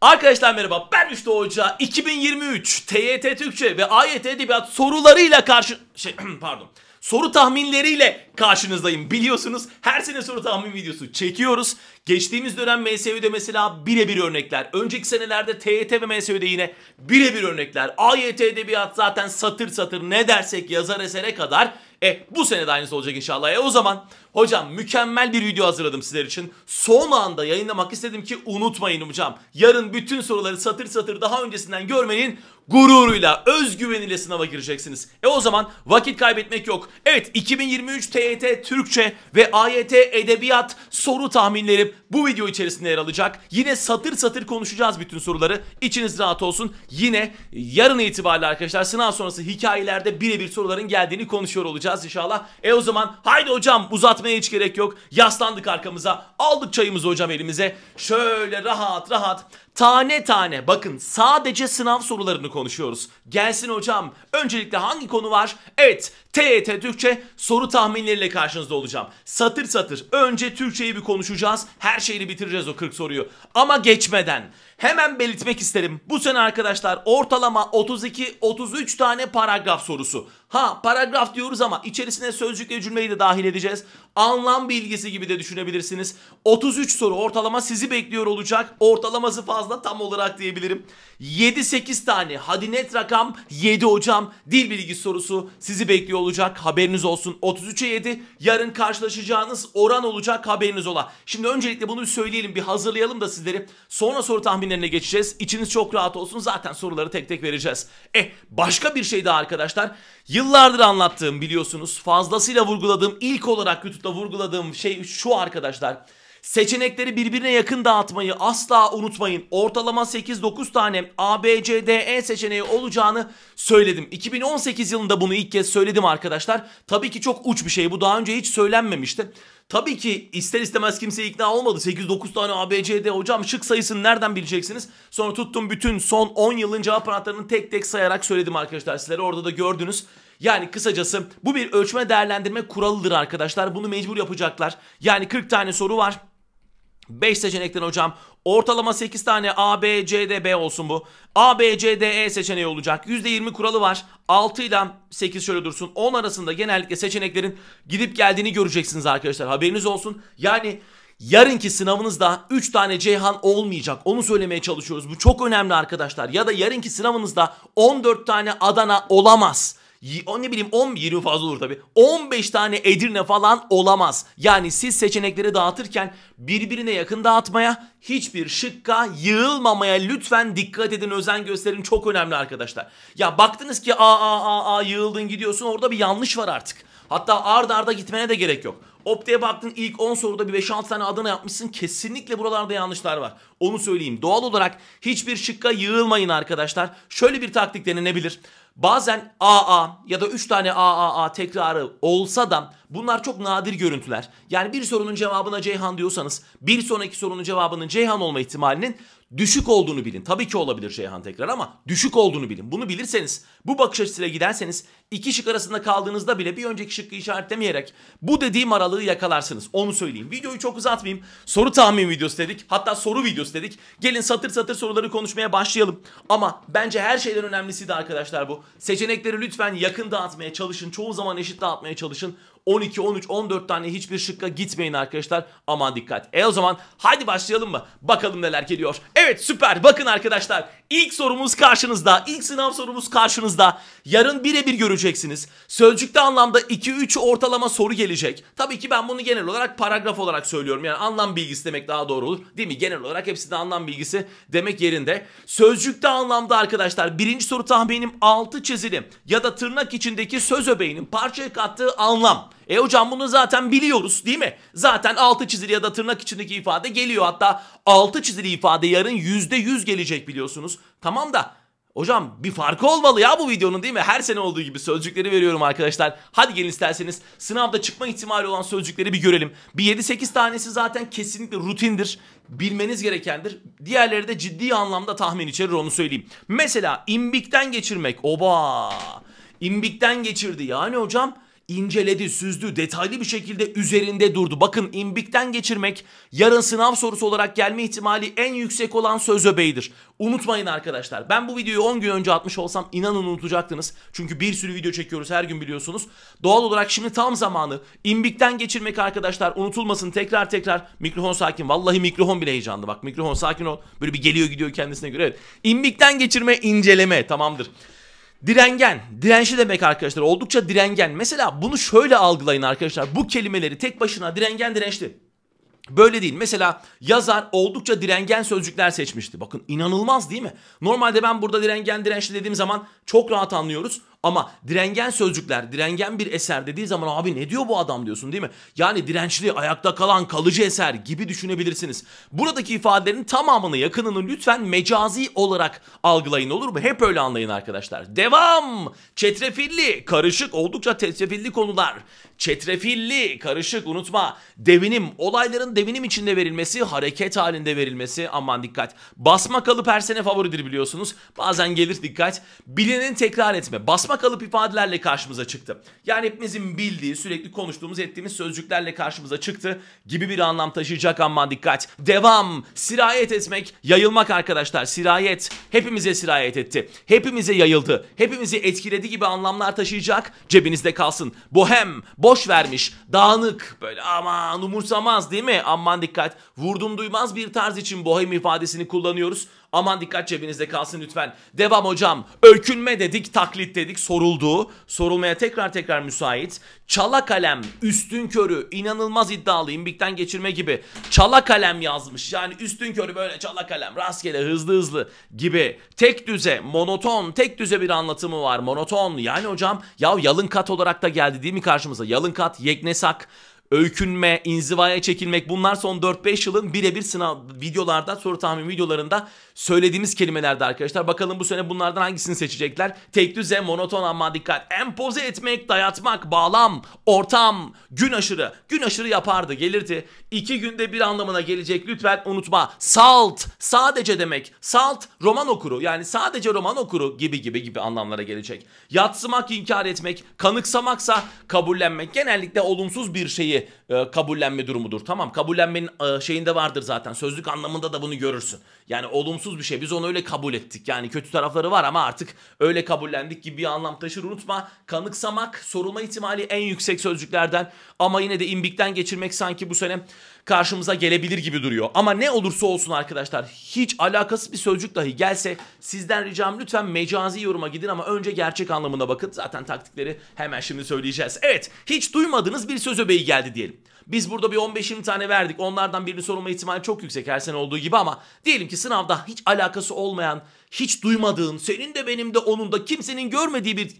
Arkadaşlar merhaba ben Üçte Hoca 2023 TYT Türkçe ve AYT Edebiyat sorularıyla karşı... Şey, pardon soru tahminleriyle karşınızdayım. Biliyorsunuz her sene soru tahmin videosu çekiyoruz. Geçtiğimiz dönem MSV'de mesela birebir örnekler. Önceki senelerde TYT ve MSV'de yine birebir örnekler. AYT Edebiyat zaten satır satır ne dersek yazar esere kadar. E bu sene de aynısı olacak inşallah. E o zaman Hocam mükemmel bir video hazırladım sizler için. Son anda yayınlamak istedim ki unutmayın hocam. Yarın bütün soruları satır satır daha öncesinden görmenin gururuyla, özgüveniyle sınava gireceksiniz. E o zaman vakit kaybetmek yok. Evet 2023 TYT Türkçe ve AYT Edebiyat soru tahminleri bu video içerisinde yer alacak. Yine satır satır konuşacağız bütün soruları. İçiniz rahat olsun. Yine yarın itibariyle arkadaşlar sınav sonrası hikayelerde birebir soruların geldiğini konuşuyor olacağız inşallah. E o zaman haydi hocam uzatmayalım Uzatmaya hiç gerek yok. Yaslandık arkamıza. Aldık çayımızı hocam elimize. Şöyle rahat rahat Tane tane bakın sadece sınav sorularını konuşuyoruz. Gelsin hocam. Öncelikle hangi konu var? Evet TYT e Türkçe soru tahminleriyle karşınızda olacağım. Satır satır önce Türkçeyi bir konuşacağız. Her şeyi bitireceğiz o 40 soruyu. Ama geçmeden hemen belirtmek isterim. Bu sene arkadaşlar ortalama 32-33 tane paragraf sorusu. Ha paragraf diyoruz ama içerisine sözcükle cümleyi de dahil edeceğiz. Anlam bilgisi gibi de düşünebilirsiniz. 33 soru ortalama sizi bekliyor olacak. Ortalaması fazla fazla tam olarak diyebilirim. 7-8 tane hadi net rakam 7 hocam dil bilgi sorusu sizi bekliyor olacak haberiniz olsun. 33'e 7 yarın karşılaşacağınız oran olacak haberiniz ola. Şimdi öncelikle bunu söyleyelim bir hazırlayalım da sizleri sonra soru tahminlerine geçeceğiz. İçiniz çok rahat olsun zaten soruları tek tek vereceğiz. E başka bir şey daha arkadaşlar yıllardır anlattığım biliyorsunuz fazlasıyla vurguladığım ilk olarak YouTube'da vurguladığım şey şu arkadaşlar. Seçenekleri birbirine yakın dağıtmayı asla unutmayın. Ortalama 8-9 tane A, B, C, D, E seçeneği olacağını söyledim. 2018 yılında bunu ilk kez söyledim arkadaşlar. Tabii ki çok uç bir şey bu daha önce hiç söylenmemişti. Tabii ki ister istemez kimse ikna olmadı. 8-9 tane ABCD hocam şık sayısını nereden bileceksiniz? Sonra tuttum bütün son 10 yılın cevap anahtarını tek tek sayarak söyledim arkadaşlar sizlere. Orada da gördünüz. Yani kısacası bu bir ölçme değerlendirme kuralıdır arkadaşlar. Bunu mecbur yapacaklar. Yani 40 tane soru var. 5 seçenekten hocam ortalama 8 tane A, B, C, D, B olsun bu. A, B, C, D, E seçeneği olacak. %20 kuralı var. 6 ile 8 şöyle dursun. 10 arasında genellikle seçeneklerin gidip geldiğini göreceksiniz arkadaşlar. Haberiniz olsun. Yani yarınki sınavınızda 3 tane Ceyhan olmayacak. Onu söylemeye çalışıyoruz. Bu çok önemli arkadaşlar. Ya da yarınki sınavınızda 14 tane Adana olamaz o ne bileyim 10 20 fazla olur tabii. 15 tane Edirne falan olamaz. Yani siz seçenekleri dağıtırken birbirine yakın dağıtmaya, hiçbir şıkka yığılmamaya lütfen dikkat edin, özen gösterin. Çok önemli arkadaşlar. Ya baktınız ki a a a a yığıldın gidiyorsun. Orada bir yanlış var artık. Hatta ard arda gitmene de gerek yok. Opta'ya baktın ilk 10 soruda bir 5-6 tane adını yapmışsın. Kesinlikle buralarda yanlışlar var. Onu söyleyeyim. Doğal olarak hiçbir şıkka yığılmayın arkadaşlar. Şöyle bir taktik denenebilir. Bazen AA ya da 3 tane AAA tekrarı olsa da bunlar çok nadir görüntüler. Yani bir sorunun cevabına Ceyhan diyorsanız bir sonraki sorunun cevabının Ceyhan olma ihtimalinin düşük olduğunu bilin. Tabii ki olabilir Ceyhan tekrar ama düşük olduğunu bilin. Bunu bilirseniz bu bakış açısıyla giderseniz iki şık arasında kaldığınızda bile bir önceki şıkkı işaretlemeyerek bu dediğim aralığı yakalarsınız. Onu söyleyeyim. Videoyu çok uzatmayayım. Soru tahmin videosu dedik. Hatta soru videosu dedik. Gelin satır satır soruları konuşmaya başlayalım. Ama bence her şeyden önemlisi de arkadaşlar bu. Seçenekleri lütfen yakın dağıtmaya çalışın. Çoğu zaman eşit dağıtmaya çalışın. 12, 13, 14 tane hiçbir şıkka gitmeyin arkadaşlar. Aman dikkat. E o zaman hadi başlayalım mı? Bakalım neler geliyor. Evet süper. Bakın arkadaşlar. ilk sorumuz karşınızda. İlk sınav sorumuz karşınızda. Yarın birebir göreceksiniz. Sözcükte anlamda 2-3 ortalama soru gelecek. Tabii ki ben bunu genel olarak paragraf olarak söylüyorum. Yani anlam bilgisi demek daha doğru olur. Değil mi? Genel olarak hepsinde anlam bilgisi demek yerinde. Sözcükte anlamda arkadaşlar birinci soru tahminim altı çizili ya da tırnak içindeki söz öbeğinin parçaya kattığı anlam e hocam bunu zaten biliyoruz değil mi? Zaten altı çizili ya da tırnak içindeki ifade geliyor. Hatta altı çizili ifade yarın yüzde yüz gelecek biliyorsunuz. Tamam da Hocam bir farkı olmalı ya bu videonun değil mi? Her sene olduğu gibi sözcükleri veriyorum arkadaşlar. Hadi gelin isterseniz sınavda çıkma ihtimali olan sözcükleri bir görelim. Bir 7-8 tanesi zaten kesinlikle rutindir. Bilmeniz gerekendir. Diğerleri de ciddi anlamda tahmin içerir onu söyleyeyim. Mesela imbikten geçirmek. Oba! İmbikten geçirdi. Yani hocam inceledi, süzdü, detaylı bir şekilde üzerinde durdu. Bakın imbikten geçirmek yarın sınav sorusu olarak gelme ihtimali en yüksek olan söz öbeğidir. Unutmayın arkadaşlar. Ben bu videoyu 10 gün önce atmış olsam inanın unutacaktınız. Çünkü bir sürü video çekiyoruz her gün biliyorsunuz. Doğal olarak şimdi tam zamanı imbikten geçirmek arkadaşlar. Unutulmasın tekrar tekrar. Mikrofon sakin. Vallahi mikrofon bile heyecanlı. Bak mikrofon sakin ol. Böyle bir geliyor gidiyor kendisine göre. Evet. İmbikten geçirme, inceleme tamamdır. Direngen, dirençli demek arkadaşlar. Oldukça direngen. Mesela bunu şöyle algılayın arkadaşlar. Bu kelimeleri tek başına direngen, dirençli. Böyle değil. Mesela yazar oldukça direngen sözcükler seçmişti. Bakın inanılmaz değil mi? Normalde ben burada direngen dirençli dediğim zaman çok rahat anlıyoruz. Ama direngen sözcükler, direngen bir eser dediği zaman abi ne diyor bu adam diyorsun değil mi? Yani dirençli, ayakta kalan, kalıcı eser gibi düşünebilirsiniz. Buradaki ifadelerin tamamını, yakınını lütfen mecazi olarak algılayın olur mu? Hep öyle anlayın arkadaşlar. Devam! Çetrefilli, karışık, oldukça çetrefilli konular. Çetrefilli, karışık unutma. Devinim, olayların devinim içinde verilmesi, hareket halinde verilmesi aman dikkat. Basma kalıp her sene favoridir biliyorsunuz. Bazen gelir dikkat. Bilenin tekrar etme. Basma Kalıp ifadelerle karşımıza çıktı. Yani hepimizin bildiği, sürekli konuştuğumuz, ettiğimiz sözcüklerle karşımıza çıktı gibi bir anlam taşıyacak ama dikkat. Devam. Sirayet etmek, yayılmak arkadaşlar. Sirayet hepimize sirayet etti. Hepimize yayıldı. Hepimizi etkiledi gibi anlamlar taşıyacak. Cebinizde kalsın. Bohem, boş vermiş, dağınık, böyle aman umursamaz değil mi? Aman dikkat. Vurdum duymaz bir tarz için bohem ifadesini kullanıyoruz. Aman dikkat cebinizde kalsın lütfen. Devam hocam. Öykünme dedik, taklit dedik, soruldu. Sorulmaya tekrar tekrar müsait. Çala kalem, üstün körü, inanılmaz iddialı, imbikten geçirme gibi. Çala kalem yazmış. Yani üstün körü böyle çala kalem, rastgele, hızlı hızlı gibi. Tek düze, monoton, tek düze bir anlatımı var. Monoton. Yani hocam ya yalın kat olarak da geldi değil mi karşımıza? Yalın kat, yeknesak öykünme, inzivaya çekilmek bunlar son 4-5 yılın birebir sınav videolarda, soru tahmin videolarında söylediğimiz kelimelerde arkadaşlar. Bakalım bu sene bunlardan hangisini seçecekler? Tek düze, monoton ama dikkat. Empoze etmek, dayatmak, bağlam, ortam, gün aşırı. Gün aşırı yapardı, gelirdi. İki günde bir anlamına gelecek lütfen unutma. Salt, sadece demek. Salt, roman okuru yani sadece roman okuru gibi gibi gibi anlamlara gelecek. Yatsımak, inkar etmek, kanıksamaksa kabullenmek. Genellikle olumsuz bir şeyi şeyi e, kabullenme durumudur. Tamam kabullenmenin e, şeyinde vardır zaten. Sözlük anlamında da bunu görürsün. Yani olumsuz bir şey. Biz onu öyle kabul ettik. Yani kötü tarafları var ama artık öyle kabullendik gibi bir anlam taşır. Unutma kanıksamak sorulma ihtimali en yüksek sözcüklerden. Ama yine de imbikten geçirmek sanki bu sene karşımıza gelebilir gibi duruyor. Ama ne olursa olsun arkadaşlar hiç alakasız bir sözcük dahi gelse sizden ricam lütfen mecazi yoruma gidin ama önce gerçek anlamına bakın. Zaten taktikleri hemen şimdi söyleyeceğiz. Evet hiç duymadığınız bir söz öbeği geldi diyelim. Biz burada bir 15-20 tane verdik. Onlardan birini sorulma ihtimali çok yüksek her sene olduğu gibi ama diyelim ki sınavda hiç alakası olmayan, hiç duymadığın, senin de benim de onun da kimsenin görmediği bir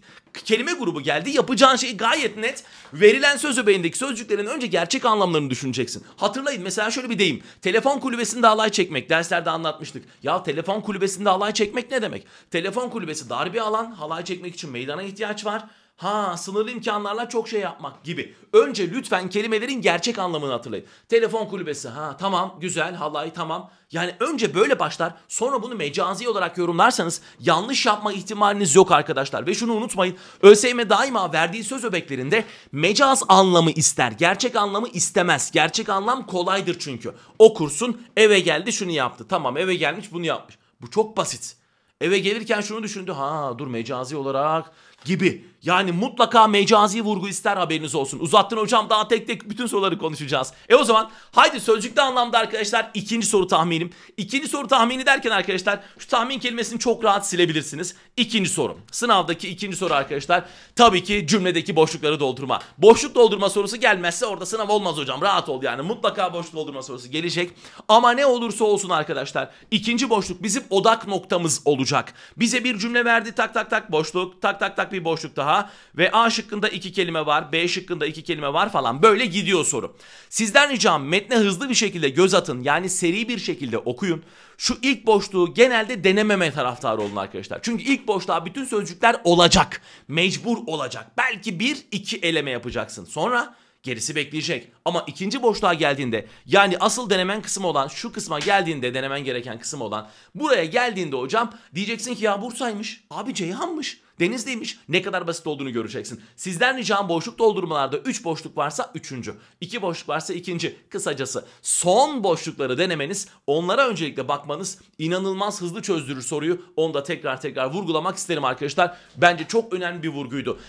kelime grubu geldi. Yapacağın şey gayet net. Verilen söz öbeğindeki sözcüklerin önce gerçek anlamlarını düşüneceksin. Hatırlayın mesela şöyle bir deyim. Telefon kulübesinde alay çekmek. Derslerde anlatmıştık. Ya telefon kulübesinde alay çekmek ne demek? Telefon kulübesi dar bir alan. Halay çekmek için meydana ihtiyaç var. Ha sınırlı imkanlarla çok şey yapmak gibi. Önce lütfen kelimelerin gerçek anlamını hatırlayın. Telefon kulübesi ha tamam güzel halay tamam. Yani önce böyle başlar sonra bunu mecazi olarak yorumlarsanız yanlış yapma ihtimaliniz yok arkadaşlar. Ve şunu unutmayın ÖSYM daima verdiği söz öbeklerinde mecaz anlamı ister gerçek anlamı istemez. Gerçek anlam kolaydır çünkü. okursun eve geldi şunu yaptı tamam eve gelmiş bunu yapmış. Bu çok basit. Eve gelirken şunu düşündü ha dur mecazi olarak gibi yani mutlaka mecazi vurgu ister haberiniz olsun. Uzattın hocam daha tek tek bütün soruları konuşacağız. E o zaman haydi sözcükte anlamda arkadaşlar ikinci soru tahminim. İkinci soru tahmini derken arkadaşlar şu tahmin kelimesini çok rahat silebilirsiniz. İkinci soru. Sınavdaki ikinci soru arkadaşlar tabii ki cümledeki boşlukları doldurma. Boşluk doldurma sorusu gelmezse orada sınav olmaz hocam. Rahat ol yani. Mutlaka boşluk doldurma sorusu gelecek. Ama ne olursa olsun arkadaşlar ikinci boşluk bizim odak noktamız olacak. Bize bir cümle verdi tak tak tak boşluk tak tak tak bir boşluk daha ve A şıkkında iki kelime var, B şıkkında iki kelime var falan böyle gidiyor soru. Sizden ricam metne hızlı bir şekilde göz atın yani seri bir şekilde okuyun. Şu ilk boşluğu genelde denememe taraftarı olun arkadaşlar. Çünkü ilk boşluğa bütün sözcükler olacak. Mecbur olacak. Belki bir iki eleme yapacaksın. Sonra gerisi bekleyecek. Ama ikinci boşluğa geldiğinde yani asıl denemen kısmı olan şu kısma geldiğinde denemen gereken kısım olan buraya geldiğinde hocam diyeceksin ki ya Bursa'ymış. Abi Ceyhan'mış. Denizliymiş, ne kadar basit olduğunu göreceksin. Sizden ricam boşluk doldurmalarda 3 boşluk varsa 3. 2 boşluk varsa 2. Kısacası son boşlukları denemeniz onlara öncelikle bakmanız inanılmaz hızlı çözdürür soruyu. Onu da tekrar tekrar vurgulamak isterim arkadaşlar. Bence çok önemli bir vurguydu.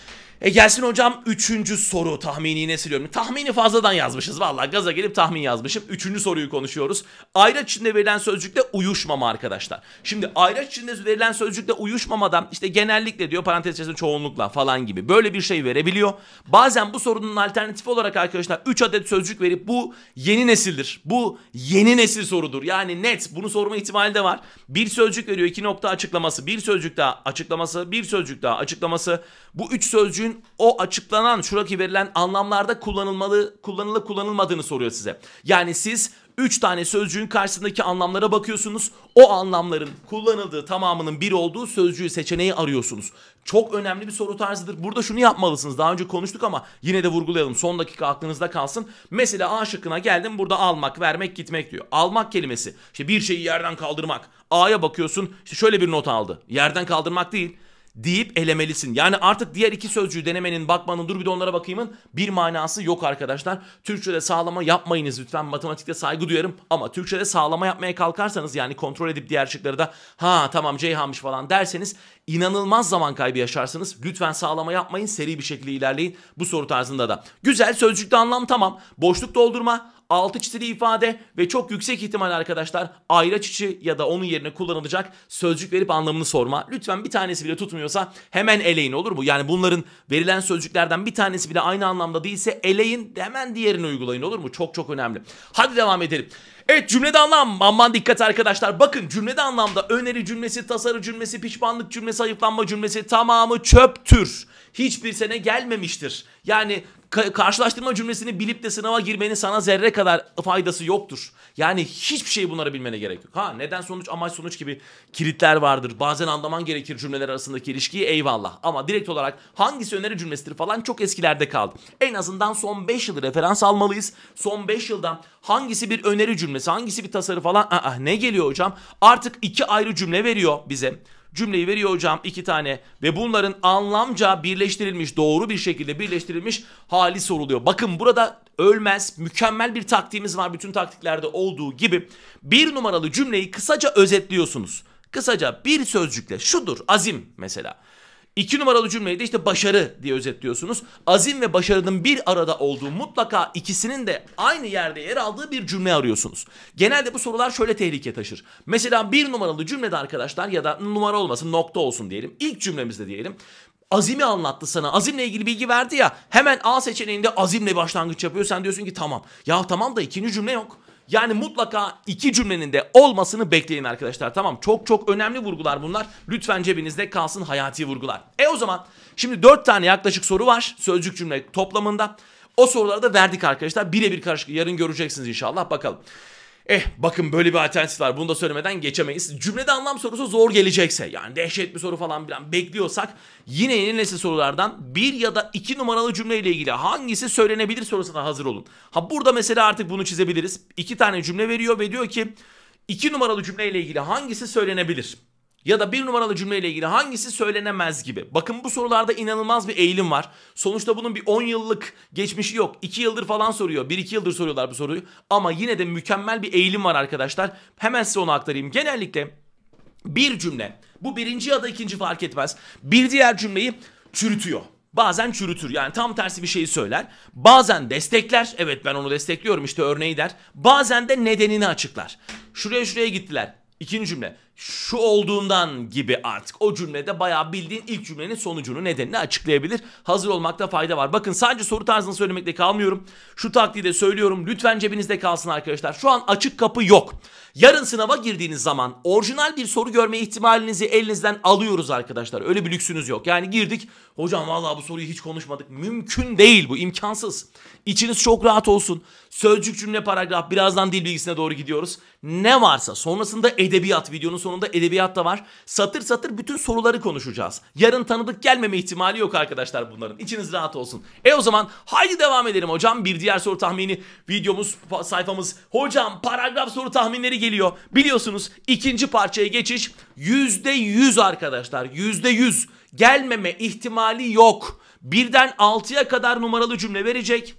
E gelsin hocam üçüncü soru tahmini ne siliyorum? Tahmini fazladan yazmışız valla gaza gelip tahmin yazmışım. Üçüncü soruyu konuşuyoruz. Ayraç içinde verilen sözcükle uyuşmama arkadaşlar. Şimdi ayraç içinde verilen sözcükle uyuşmamadan işte genellikle diyor geliyor parantez içerisinde çoğunlukla falan gibi. Böyle bir şey verebiliyor. Bazen bu sorunun alternatifi olarak arkadaşlar 3 adet sözcük verip bu yeni nesildir. Bu yeni nesil sorudur. Yani net bunu sorma ihtimali de var. Bir sözcük veriyor iki nokta açıklaması. Bir sözcük daha açıklaması. Bir sözcük daha açıklaması. Bu üç sözcüğün o açıklanan şuradaki verilen anlamlarda kullanılmalı, kullanılıp kullanılmadığını soruyor size. Yani siz 3 tane sözcüğün karşısındaki anlamlara bakıyorsunuz. O anlamların kullanıldığı tamamının bir olduğu sözcüğü seçeneği arıyorsunuz. Çok önemli bir soru tarzıdır. Burada şunu yapmalısınız. Daha önce konuştuk ama yine de vurgulayalım. Son dakika aklınızda kalsın. Mesela A şıkkına geldim. Burada almak, vermek, gitmek diyor. Almak kelimesi. İşte bir şeyi yerden kaldırmak. A'ya bakıyorsun. İşte şöyle bir not aldı. Yerden kaldırmak değil deyip elemelisin. Yani artık diğer iki sözcüğü denemenin, bakmanın, dur bir de onlara bakayımın bir manası yok arkadaşlar. Türkçede sağlama yapmayınız lütfen. Matematikte saygı duyarım ama Türkçede sağlama yapmaya kalkarsanız yani kontrol edip diğer şıkları da ha tamam Ceyhan'mış falan derseniz inanılmaz zaman kaybı yaşarsınız. Lütfen sağlama yapmayın. Seri bir şekilde ilerleyin. Bu soru tarzında da. Güzel sözcükte anlam tamam. Boşluk doldurma, altı çizili ifade ve çok yüksek ihtimal arkadaşlar ayraç içi ya da onun yerine kullanılacak sözcük verip anlamını sorma. Lütfen bir tanesi bile tutmuyorsa hemen eleyin olur mu? Yani bunların verilen sözcüklerden bir tanesi bile aynı anlamda değilse eleyin hemen diğerini uygulayın olur mu? Çok çok önemli. Hadi devam edelim. Evet cümlede anlam. Aman dikkat arkadaşlar. Bakın cümlede anlamda öneri cümlesi, tasarı cümlesi, pişmanlık cümlesi, ayıplanma cümlesi tamamı çöptür hiçbir sene gelmemiştir. Yani ka- karşılaştırma cümlesini bilip de sınava girmenin sana zerre kadar faydası yoktur. Yani hiçbir şey bunları bilmene gerek yok. Ha neden sonuç amaç sonuç gibi kilitler vardır. Bazen anlaman gerekir cümleler arasındaki ilişkiyi eyvallah. Ama direkt olarak hangisi öneri cümlesidir falan çok eskilerde kaldı. En azından son 5 yılı referans almalıyız. Son 5 yıldan hangisi bir öneri cümlesi, hangisi bir tasarı falan. Aa, ne geliyor hocam? Artık iki ayrı cümle veriyor bize cümleyi veriyor hocam iki tane ve bunların anlamca birleştirilmiş doğru bir şekilde birleştirilmiş hali soruluyor. Bakın burada ölmez mükemmel bir taktiğimiz var bütün taktiklerde olduğu gibi bir numaralı cümleyi kısaca özetliyorsunuz. Kısaca bir sözcükle şudur azim mesela İki numaralı cümleyi de işte başarı diye özetliyorsunuz. Azim ve başarının bir arada olduğu mutlaka ikisinin de aynı yerde yer aldığı bir cümle arıyorsunuz. Genelde bu sorular şöyle tehlike taşır. Mesela bir numaralı cümlede arkadaşlar ya da numara olmasın nokta olsun diyelim. İlk cümlemizde diyelim. Azim'i anlattı sana. Azim'le ilgili bilgi verdi ya. Hemen A seçeneğinde azimle başlangıç yapıyor. Sen diyorsun ki tamam. Ya tamam da ikinci cümle yok. Yani mutlaka iki cümlenin de olmasını bekleyin arkadaşlar. Tamam çok çok önemli vurgular bunlar. Lütfen cebinizde kalsın hayati vurgular. E o zaman şimdi dört tane yaklaşık soru var sözcük cümle toplamında. O soruları da verdik arkadaşlar. Birebir karışık. Yarın göreceksiniz inşallah. Bakalım. Eh bakın böyle bir alternatif var bunu da söylemeden geçemeyiz. Cümlede anlam sorusu zor gelecekse yani dehşet bir soru falan bilen bekliyorsak yine yeni nesil sorulardan bir ya da iki numaralı cümleyle ilgili hangisi söylenebilir sorusuna hazır olun. Ha burada mesela artık bunu çizebiliriz. İki tane cümle veriyor ve diyor ki iki numaralı cümleyle ilgili hangisi söylenebilir? ya da bir numaralı cümleyle ilgili hangisi söylenemez gibi. Bakın bu sorularda inanılmaz bir eğilim var. Sonuçta bunun bir 10 yıllık geçmişi yok. 2 yıldır falan soruyor. 1-2 yıldır soruyorlar bu soruyu. Ama yine de mükemmel bir eğilim var arkadaşlar. Hemen size onu aktarayım. Genellikle bir cümle bu birinci ya da ikinci fark etmez. Bir diğer cümleyi çürütüyor. Bazen çürütür yani tam tersi bir şeyi söyler. Bazen destekler. Evet ben onu destekliyorum işte örneği der. Bazen de nedenini açıklar. Şuraya şuraya gittiler. İkinci cümle şu olduğundan gibi artık o cümlede bayağı bildiğin ilk cümlenin sonucunu nedenini açıklayabilir. Hazır olmakta fayda var. Bakın sadece soru tarzını söylemekle kalmıyorum. Şu taktiği de söylüyorum. Lütfen cebinizde kalsın arkadaşlar. Şu an açık kapı yok. Yarın sınava girdiğiniz zaman orijinal bir soru görme ihtimalinizi elinizden alıyoruz arkadaşlar. Öyle bir lüksünüz yok. Yani girdik hocam vallahi bu soruyu hiç konuşmadık. Mümkün değil bu imkansız. İçiniz çok rahat olsun. Sözcük cümle paragraf birazdan dil bilgisine doğru gidiyoruz. Ne varsa sonrasında edebiyat videonun sonunda edebiyat da var. Satır satır bütün soruları konuşacağız. Yarın tanıdık gelmeme ihtimali yok arkadaşlar bunların. İçiniz rahat olsun. E o zaman haydi devam edelim hocam. Bir diğer soru tahmini videomuz sayfamız. Hocam paragraf soru tahminleri geliyor geliyor. Biliyorsunuz ikinci parçaya geçiş %100 arkadaşlar. %100 gelmeme ihtimali yok. Birden 6'ya kadar numaralı cümle verecek.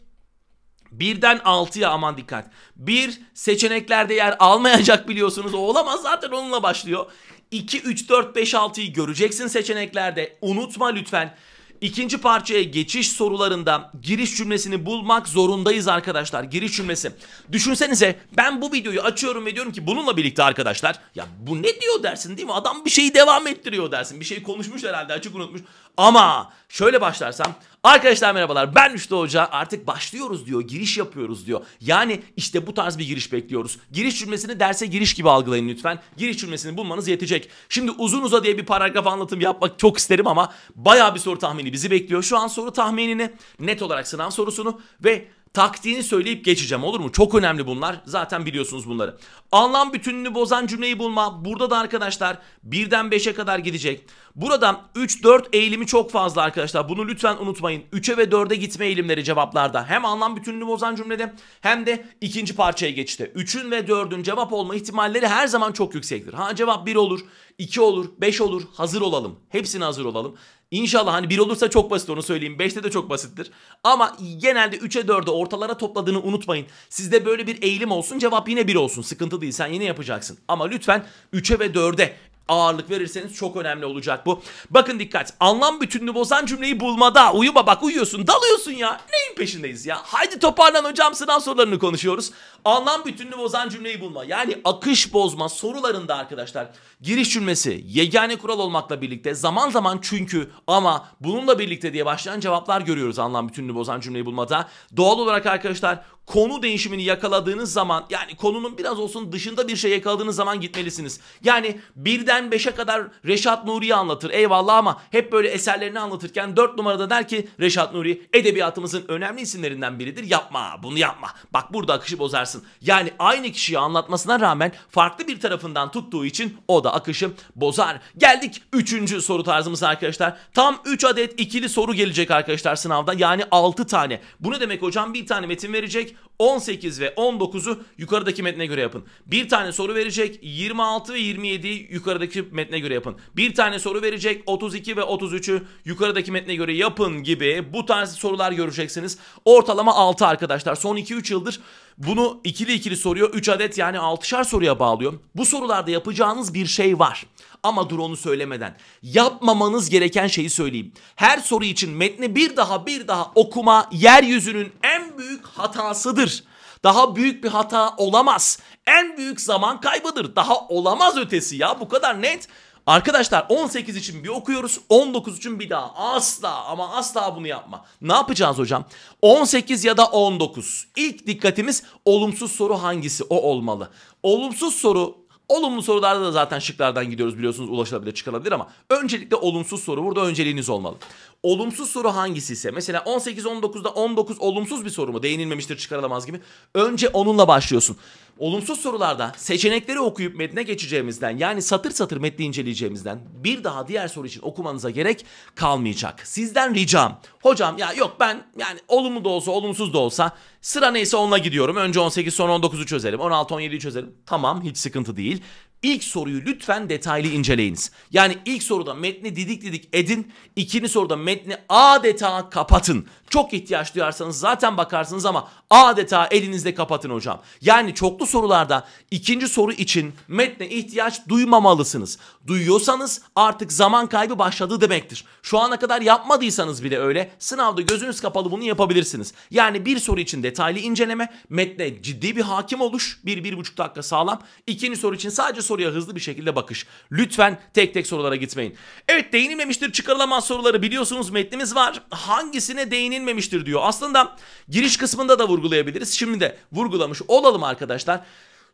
Birden 6'ya aman dikkat. Bir seçeneklerde yer almayacak biliyorsunuz. O olamaz zaten onunla başlıyor. 2, 3, 4, 5, 6'yı göreceksin seçeneklerde. Unutma lütfen. İkinci parçaya geçiş sorularında giriş cümlesini bulmak zorundayız arkadaşlar. Giriş cümlesi. Düşünsenize ben bu videoyu açıyorum ve diyorum ki bununla birlikte arkadaşlar ya bu ne diyor dersin değil mi? Adam bir şeyi devam ettiriyor dersin. Bir şey konuşmuş herhalde açık unutmuş. Ama şöyle başlarsam Arkadaşlar merhabalar ben Üçte Hoca artık başlıyoruz diyor giriş yapıyoruz diyor. Yani işte bu tarz bir giriş bekliyoruz. Giriş cümlesini derse giriş gibi algılayın lütfen. Giriş cümlesini bulmanız yetecek. Şimdi uzun uza diye bir paragraf anlatım yapmak çok isterim ama baya bir soru tahmini bizi bekliyor. Şu an soru tahminini net olarak sınav sorusunu ve taktiğini söyleyip geçeceğim olur mu? Çok önemli bunlar. Zaten biliyorsunuz bunları. Anlam bütününü bozan cümleyi bulma. Burada da arkadaşlar birden 5'e kadar gidecek. Burada 3-4 eğilimi çok fazla arkadaşlar. Bunu lütfen unutmayın. 3'e ve 4'e gitme eğilimleri cevaplarda. Hem anlam bütününü bozan cümlede hem de ikinci parçaya geçti. 3'ün ve 4'ün cevap olma ihtimalleri her zaman çok yüksektir. Ha cevap 1 olur, 2 olur, 5 olur. Hazır olalım. Hepsine hazır olalım. İnşallah hani 1 olursa çok basit onu söyleyeyim. 5'te de çok basittir. Ama genelde 3'e 4'e ortalara topladığını unutmayın. Sizde böyle bir eğilim olsun cevap yine 1 olsun. Sıkıntı değil sen yine yapacaksın. Ama lütfen 3'e ve 4'e ağırlık verirseniz çok önemli olacak bu. Bakın dikkat anlam bütününü bozan cümleyi bulmada uyuma bak uyuyorsun dalıyorsun ya neyin peşindeyiz ya. Haydi toparlan hocam sınav sorularını konuşuyoruz. Anlam bütününü bozan cümleyi bulma. Yani akış bozma sorularında arkadaşlar giriş cümlesi yegane kural olmakla birlikte zaman zaman çünkü ama bununla birlikte diye başlayan cevaplar görüyoruz anlam bütününü bozan cümleyi bulmada. Doğal olarak arkadaşlar konu değişimini yakaladığınız zaman yani konunun biraz olsun dışında bir şey yakaladığınız zaman gitmelisiniz. Yani birden beşe kadar Reşat Nuri'yi anlatır eyvallah ama hep böyle eserlerini anlatırken dört numarada der ki Reşat Nuri edebiyatımızın önemli isimlerinden biridir yapma bunu yapma. Bak burada akışı bozarsın anlarsın. Yani aynı kişiyi anlatmasına rağmen farklı bir tarafından tuttuğu için o da akışı bozar. Geldik 3. soru tarzımız arkadaşlar. Tam 3 adet ikili soru gelecek arkadaşlar sınavda. Yani 6 tane. Bu ne demek hocam? Bir tane metin verecek. 18 ve 19'u yukarıdaki metne göre yapın. Bir tane soru verecek 26 ve 27'yi yukarıdaki metne göre yapın. Bir tane soru verecek 32 ve 33'ü yukarıdaki metne göre yapın gibi bu tarz sorular göreceksiniz. Ortalama 6 arkadaşlar. Son 2-3 yıldır bunu ikili ikili soruyor. 3 adet yani 6'şar soruya bağlıyor. Bu sorularda yapacağınız bir şey var ama dur onu söylemeden. Yapmamanız gereken şeyi söyleyeyim. Her soru için metni bir daha bir daha okuma yeryüzünün en büyük hatasıdır. Daha büyük bir hata olamaz. En büyük zaman kaybıdır. Daha olamaz ötesi ya bu kadar net. Arkadaşlar 18 için bir okuyoruz 19 için bir daha asla ama asla bunu yapma. Ne yapacağız hocam? 18 ya da 19 İlk dikkatimiz olumsuz soru hangisi o olmalı. Olumsuz soru Olumlu sorularda da zaten şıklardan gidiyoruz biliyorsunuz ulaşılabilir çıkarılabilir ama öncelikle olumsuz soru burada önceliğiniz olmalı. Olumsuz soru hangisi ise mesela 18-19'da 19 olumsuz bir soru mu değinilmemiştir çıkarılamaz gibi önce onunla başlıyorsun. Olumsuz sorularda seçenekleri okuyup metne geçeceğimizden yani satır satır metni inceleyeceğimizden bir daha diğer soru için okumanıza gerek kalmayacak. Sizden ricam hocam ya yok ben yani olumlu da olsa olumsuz da olsa sıra neyse onunla gidiyorum. Önce 18 sonra 19'u çözelim 16 17'yi çözelim tamam hiç sıkıntı değil. İlk soruyu lütfen detaylı inceleyiniz. Yani ilk soruda metni didik didik edin. ikinci soruda metni adeta kapatın. Çok ihtiyaç duyarsanız zaten bakarsınız ama adeta elinizde kapatın hocam. Yani çoklu sorularda ikinci soru için metne ihtiyaç duymamalısınız. Duyuyorsanız artık zaman kaybı başladı demektir. Şu ana kadar yapmadıysanız bile öyle sınavda gözünüz kapalı bunu yapabilirsiniz. Yani bir soru için detaylı inceleme, metne ciddi bir hakim oluş. bir bir buçuk dakika sağlam. İkinci soru için sadece soruya hızlı bir şekilde bakış. Lütfen tek tek sorulara gitmeyin. Evet değinilmemiştir çıkarılamaz soruları biliyorsunuz metnimiz var. Hangisine değinilmemiştir diyor. Aslında giriş kısmında da vurgulayabiliriz. Şimdi de vurgulamış olalım arkadaşlar.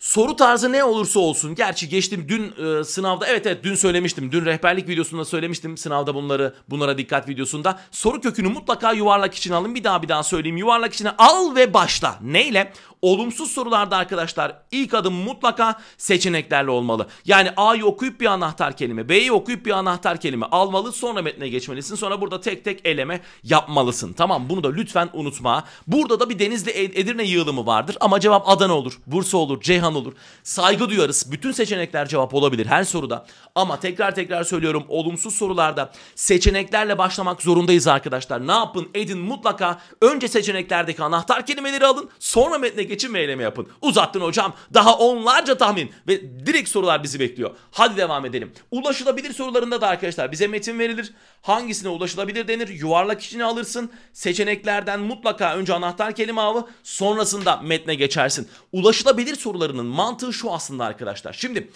Soru tarzı ne olursa olsun. Gerçi geçtim dün e, sınavda evet evet dün söylemiştim. Dün rehberlik videosunda söylemiştim. Sınavda bunları bunlara dikkat videosunda. Soru kökünü mutlaka yuvarlak için alın. Bir daha bir daha söyleyeyim. Yuvarlak içine al ve başla. Neyle? Olumsuz sorularda arkadaşlar ilk adım mutlaka seçeneklerle olmalı. Yani A'yı okuyup bir anahtar kelime, B'yi okuyup bir anahtar kelime almalı sonra metne geçmelisin. Sonra burada tek tek eleme yapmalısın. Tamam bunu da lütfen unutma. Burada da bir Denizli Edirne yığılımı vardır ama cevap Adana olur, Bursa olur, Ceyhan olur. Saygı duyarız. Bütün seçenekler cevap olabilir her soruda. Ama tekrar tekrar söylüyorum olumsuz sorularda seçeneklerle başlamak zorundayız arkadaşlar. Ne yapın edin mutlaka önce seçeneklerdeki anahtar kelimeleri alın sonra metne geç geçinme eylemi yapın. Uzattın hocam. Daha onlarca tahmin ve direkt sorular bizi bekliyor. Hadi devam edelim. Ulaşılabilir sorularında da arkadaşlar bize metin verilir. Hangisine ulaşılabilir denir? Yuvarlak içine alırsın. Seçeneklerden mutlaka önce anahtar kelime avı sonrasında metne geçersin. Ulaşılabilir sorularının mantığı şu aslında arkadaşlar. Şimdi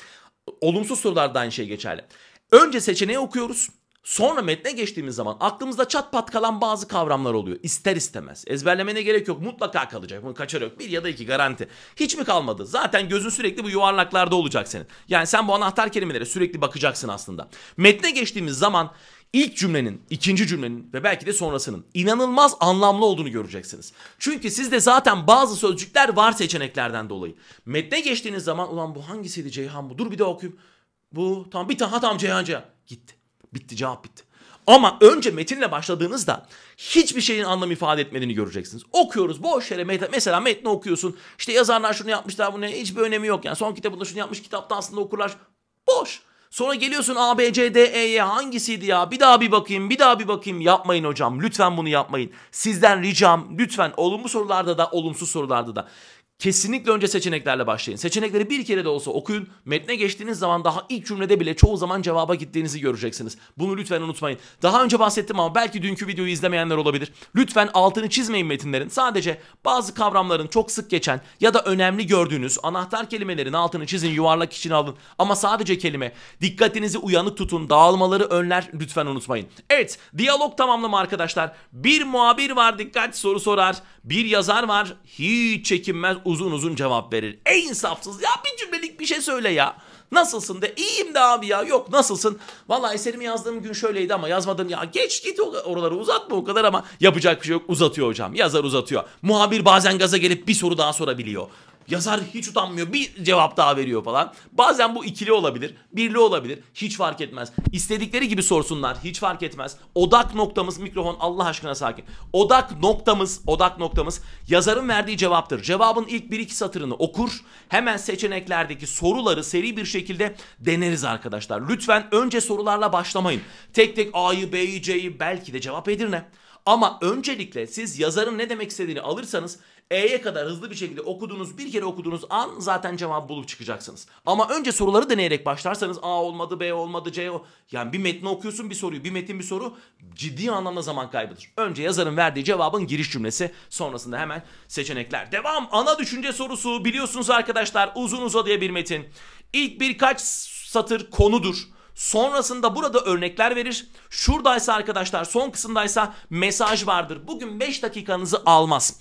olumsuz sorularda aynı şey geçerli. Önce seçeneği okuyoruz. Sonra metne geçtiğimiz zaman aklımızda çat pat kalan bazı kavramlar oluyor. İster istemez. Ezberlemene gerek yok. Mutlaka kalacak. Bunu kaçar yok. Bir ya da iki garanti. Hiç mi kalmadı? Zaten gözün sürekli bu yuvarlaklarda olacak senin. Yani sen bu anahtar kelimelere sürekli bakacaksın aslında. Metne geçtiğimiz zaman ilk cümlenin, ikinci cümlenin ve belki de sonrasının inanılmaz anlamlı olduğunu göreceksiniz. Çünkü sizde zaten bazı sözcükler var seçeneklerden dolayı. Metne geçtiğiniz zaman ulan bu hangisiydi Ceyhan bu? Dur bir de okuyayım. Bu tam bir tane ha tam Ceyhan Ceyhan. Gitti. Bitti cevap bitti. Ama önce metinle başladığınızda hiçbir şeyin anlam ifade etmediğini göreceksiniz. Okuyoruz boş yere met mesela metni okuyorsun. İşte yazarlar şunu yapmışlar bunu hiçbir önemi yok. Yani son kitabında şunu yapmış kitapta aslında okurlar boş. Sonra geliyorsun A, B, C, D, E'ye hangisiydi ya? Bir daha bir bakayım, bir daha bir bakayım. Yapmayın hocam, lütfen bunu yapmayın. Sizden ricam, lütfen olumlu sorularda da, olumsuz sorularda da kesinlikle önce seçeneklerle başlayın. Seçenekleri bir kere de olsa okuyun. Metne geçtiğiniz zaman daha ilk cümlede bile çoğu zaman cevaba gittiğinizi göreceksiniz. Bunu lütfen unutmayın. Daha önce bahsettim ama belki dünkü videoyu izlemeyenler olabilir. Lütfen altını çizmeyin metinlerin. Sadece bazı kavramların çok sık geçen ya da önemli gördüğünüz anahtar kelimelerin altını çizin, yuvarlak içine alın. Ama sadece kelime. Dikkatinizi uyanık tutun. Dağılmaları önler lütfen unutmayın. Evet, diyalog tamamlama arkadaşlar. Bir muhabir var dikkat soru sorar. Bir yazar var hiç çekinmez uzun uzun cevap verir. Ey insafsız ya bir cümlelik bir şey söyle ya. Nasılsın de iyiyim de abi ya yok nasılsın? Valla eserimi yazdığım gün şöyleydi ama yazmadım ya geç git oraları uzatma o kadar ama yapacak bir şey yok uzatıyor hocam yazar uzatıyor. Muhabir bazen gaza gelip bir soru daha sorabiliyor. Yazar hiç utanmıyor. Bir cevap daha veriyor falan. Bazen bu ikili olabilir, birli olabilir. Hiç fark etmez. İstedikleri gibi sorsunlar. Hiç fark etmez. Odak noktamız mikrofon Allah aşkına sakin. Odak noktamız, odak noktamız yazarın verdiği cevaptır. Cevabın ilk bir iki satırını okur. Hemen seçeneklerdeki soruları seri bir şekilde deneriz arkadaşlar. Lütfen önce sorularla başlamayın. Tek tek A'yı, B'yi, C'yi belki de cevap Edirne. Ama öncelikle siz yazarın ne demek istediğini alırsanız E'ye kadar hızlı bir şekilde okudunuz bir kere okuduğunuz an zaten cevabı bulup çıkacaksınız. Ama önce soruları deneyerek başlarsanız A olmadı, B olmadı, C o... Yani bir metni okuyorsun bir soruyu, bir metin bir soru ciddi anlamda zaman kaybıdır. Önce yazarın verdiği cevabın giriş cümlesi sonrasında hemen seçenekler. Devam ana düşünce sorusu biliyorsunuz arkadaşlar uzun uzadıya bir metin. İlk birkaç satır konudur. Sonrasında burada örnekler verir. Şuradaysa arkadaşlar son kısımdaysa mesaj vardır. Bugün 5 dakikanızı almaz.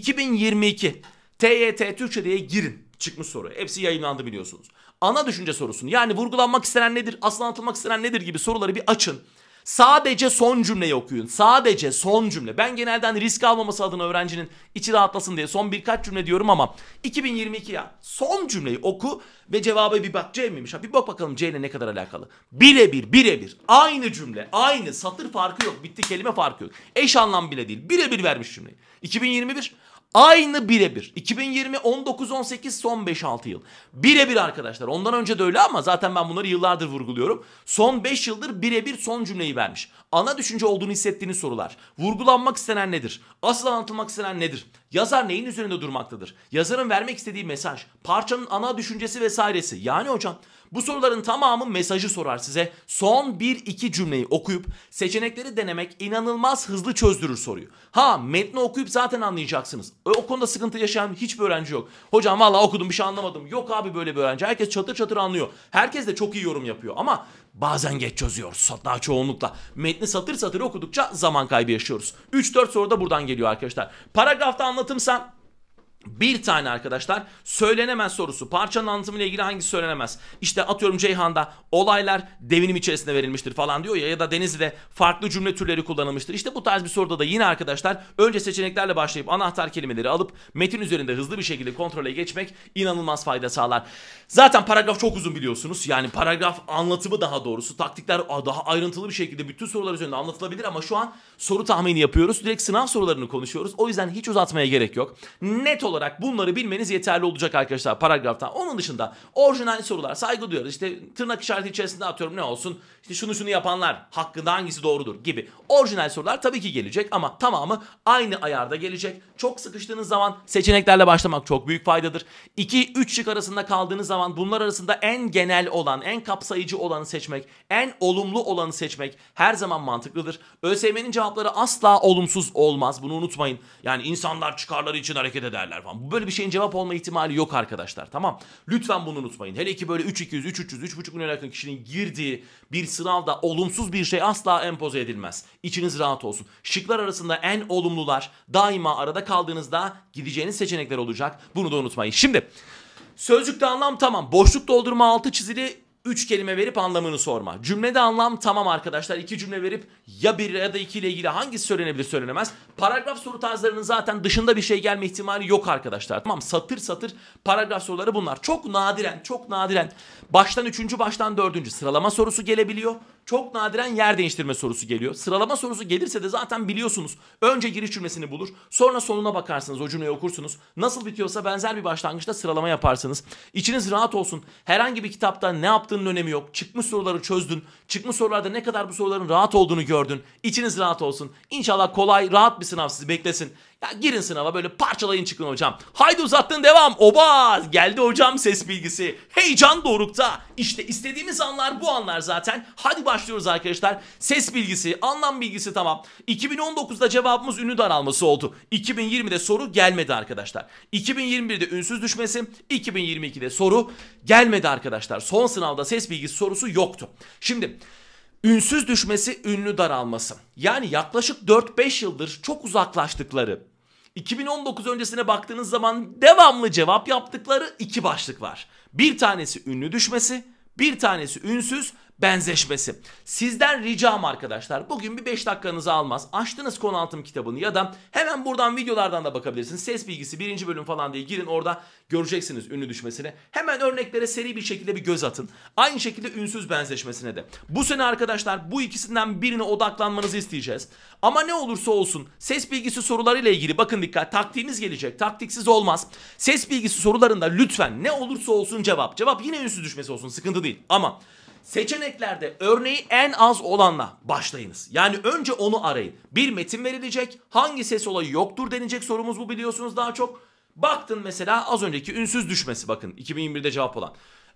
2022 TYT Türkçe diye girin. Çıkmış soru. Hepsi yayınlandı biliyorsunuz. Ana düşünce sorusunu yani vurgulanmak istenen nedir, asıl atılmak istenen nedir gibi soruları bir açın. Sadece son cümleyi okuyun. Sadece son cümle. Ben genelden risk almaması adına öğrencinin içi rahatlasın diye son birkaç cümle diyorum ama 2022 ya son cümleyi oku ve cevaba bir bak. C miymiş? Ha, bir bak bakalım C ile ne kadar alakalı. Birebir, birebir. Aynı cümle, aynı satır farkı yok. Bitti kelime farkı yok. Eş anlam bile değil. Birebir vermiş cümleyi. 2021 Aynı birebir. 2020 19 18 son 5 6 yıl. Birebir arkadaşlar. Ondan önce de öyle ama zaten ben bunları yıllardır vurguluyorum. Son 5 yıldır birebir son cümleyi vermiş. Ana düşünce olduğunu hissettiğiniz sorular. Vurgulanmak istenen nedir? Asıl anlatılmak istenen nedir? Yazar neyin üzerinde durmaktadır? Yazarın vermek istediği mesaj, parçanın ana düşüncesi vesairesi. Yani hocam bu soruların tamamı mesajı sorar size. Son 1-2 cümleyi okuyup seçenekleri denemek inanılmaz hızlı çözdürür soruyu. Ha metni okuyup zaten anlayacaksınız. E, o konuda sıkıntı yaşayan hiçbir öğrenci yok. Hocam valla okudum bir şey anlamadım. Yok abi böyle bir öğrenci. Herkes çatır çatır anlıyor. Herkes de çok iyi yorum yapıyor ama bazen geç çözüyoruz daha çoğunlukla. Metni satır satır okudukça zaman kaybı yaşıyoruz. 3-4 soru da buradan geliyor arkadaşlar. Paragrafta anlatımsan. Bir tane arkadaşlar söylenemez sorusu. Parçanın anlatımıyla ilgili hangisi söylenemez? İşte atıyorum Ceyhan'da olaylar devinim içerisinde verilmiştir falan diyor ya ya da Denizli'de farklı cümle türleri kullanılmıştır. İşte bu tarz bir soruda da yine arkadaşlar önce seçeneklerle başlayıp anahtar kelimeleri alıp metin üzerinde hızlı bir şekilde kontrole geçmek inanılmaz fayda sağlar. Zaten paragraf çok uzun biliyorsunuz. Yani paragraf anlatımı daha doğrusu taktikler daha ayrıntılı bir şekilde bütün sorular üzerinde anlatılabilir ama şu an soru tahmini yapıyoruz. Direkt sınav sorularını konuşuyoruz. O yüzden hiç uzatmaya gerek yok. Net olarak olarak bunları bilmeniz yeterli olacak arkadaşlar paragraftan. Onun dışında orijinal sorular saygı duyuyoruz. İşte tırnak işareti içerisinde atıyorum ne olsun. İşte şunu şunu yapanlar hakkında hangisi doğrudur gibi. Orijinal sorular tabii ki gelecek ama tamamı aynı ayarda gelecek. Çok sıkıştığınız zaman seçeneklerle başlamak çok büyük faydadır. 2-3 şık arasında kaldığınız zaman bunlar arasında en genel olan, en kapsayıcı olanı seçmek, en olumlu olanı seçmek her zaman mantıklıdır. ÖSYM'nin cevapları asla olumsuz olmaz. Bunu unutmayın. Yani insanlar çıkarları için hareket ederler falan. Böyle bir şeyin cevap olma ihtimali yok arkadaşlar tamam. Lütfen bunu unutmayın. Hele ki böyle 3-200, 3-300, 3,5 milyon yakın kişinin girdiği bir sınavda olumsuz bir şey asla empoze edilmez. İçiniz rahat olsun. Şıklar arasında en olumlular daima arada kaldığınızda gideceğiniz seçenekler olacak. Bunu da unutmayın. Şimdi sözcükte anlam tamam. Boşluk doldurma altı çizili 3 kelime verip anlamını sorma. Cümlede anlam tamam arkadaşlar. 2 cümle verip ya 1 ya da 2 ile ilgili hangisi söylenebilir söylenemez. Paragraf soru tarzlarının zaten dışında bir şey gelme ihtimali yok arkadaşlar. Tamam satır satır paragraf soruları bunlar. Çok nadiren çok nadiren baştan 3. baştan 4. sıralama sorusu gelebiliyor çok nadiren yer değiştirme sorusu geliyor. Sıralama sorusu gelirse de zaten biliyorsunuz. Önce giriş cümlesini bulur. Sonra sonuna bakarsınız. O cümleyi okursunuz. Nasıl bitiyorsa benzer bir başlangıçta sıralama yaparsınız. İçiniz rahat olsun. Herhangi bir kitapta ne yaptığının önemi yok. Çıkmış soruları çözdün. Çıkmış sorularda ne kadar bu soruların rahat olduğunu gördün. İçiniz rahat olsun. İnşallah kolay, rahat bir sınav sizi beklesin. Ya girin sınava böyle parçalayın çıkın hocam. Haydi uzattın devam. Obaz geldi hocam ses bilgisi. Heyecan dorukta. İşte istediğimiz anlar bu anlar zaten. Hadi başlıyoruz arkadaşlar. Ses bilgisi, anlam bilgisi tamam. 2019'da cevabımız ünlü daralması oldu. 2020'de soru gelmedi arkadaşlar. 2021'de ünsüz düşmesi, 2022'de soru gelmedi arkadaşlar. Son sınavda ses bilgisi sorusu yoktu. Şimdi ünsüz düşmesi, ünlü daralması. Yani yaklaşık 4-5 yıldır çok uzaklaştıkları 2019 öncesine baktığınız zaman devamlı cevap yaptıkları iki başlık var. Bir tanesi ünlü düşmesi, bir tanesi ünsüz, benzeşmesi. Sizden ricam arkadaşlar bugün bir 5 dakikanızı almaz. Açtınız konu altım kitabını ya da hemen buradan videolardan da bakabilirsiniz. Ses bilgisi birinci bölüm falan diye girin orada göreceksiniz ünlü düşmesini. Hemen örneklere seri bir şekilde bir göz atın. Aynı şekilde ünsüz benzeşmesine de. Bu sene arkadaşlar bu ikisinden birine odaklanmanızı isteyeceğiz. Ama ne olursa olsun ses bilgisi sorularıyla ilgili bakın dikkat taktiğiniz gelecek. Taktiksiz olmaz. Ses bilgisi sorularında lütfen ne olursa olsun cevap. Cevap yine ünsüz düşmesi olsun sıkıntı değil. Ama Seçeneklerde örneği en az olanla başlayınız. Yani önce onu arayın. Bir metin verilecek. Hangi ses olayı yoktur denilecek sorumuz bu biliyorsunuz daha çok. Baktın mesela az önceki ünsüz düşmesi bakın 2021'de cevap olan.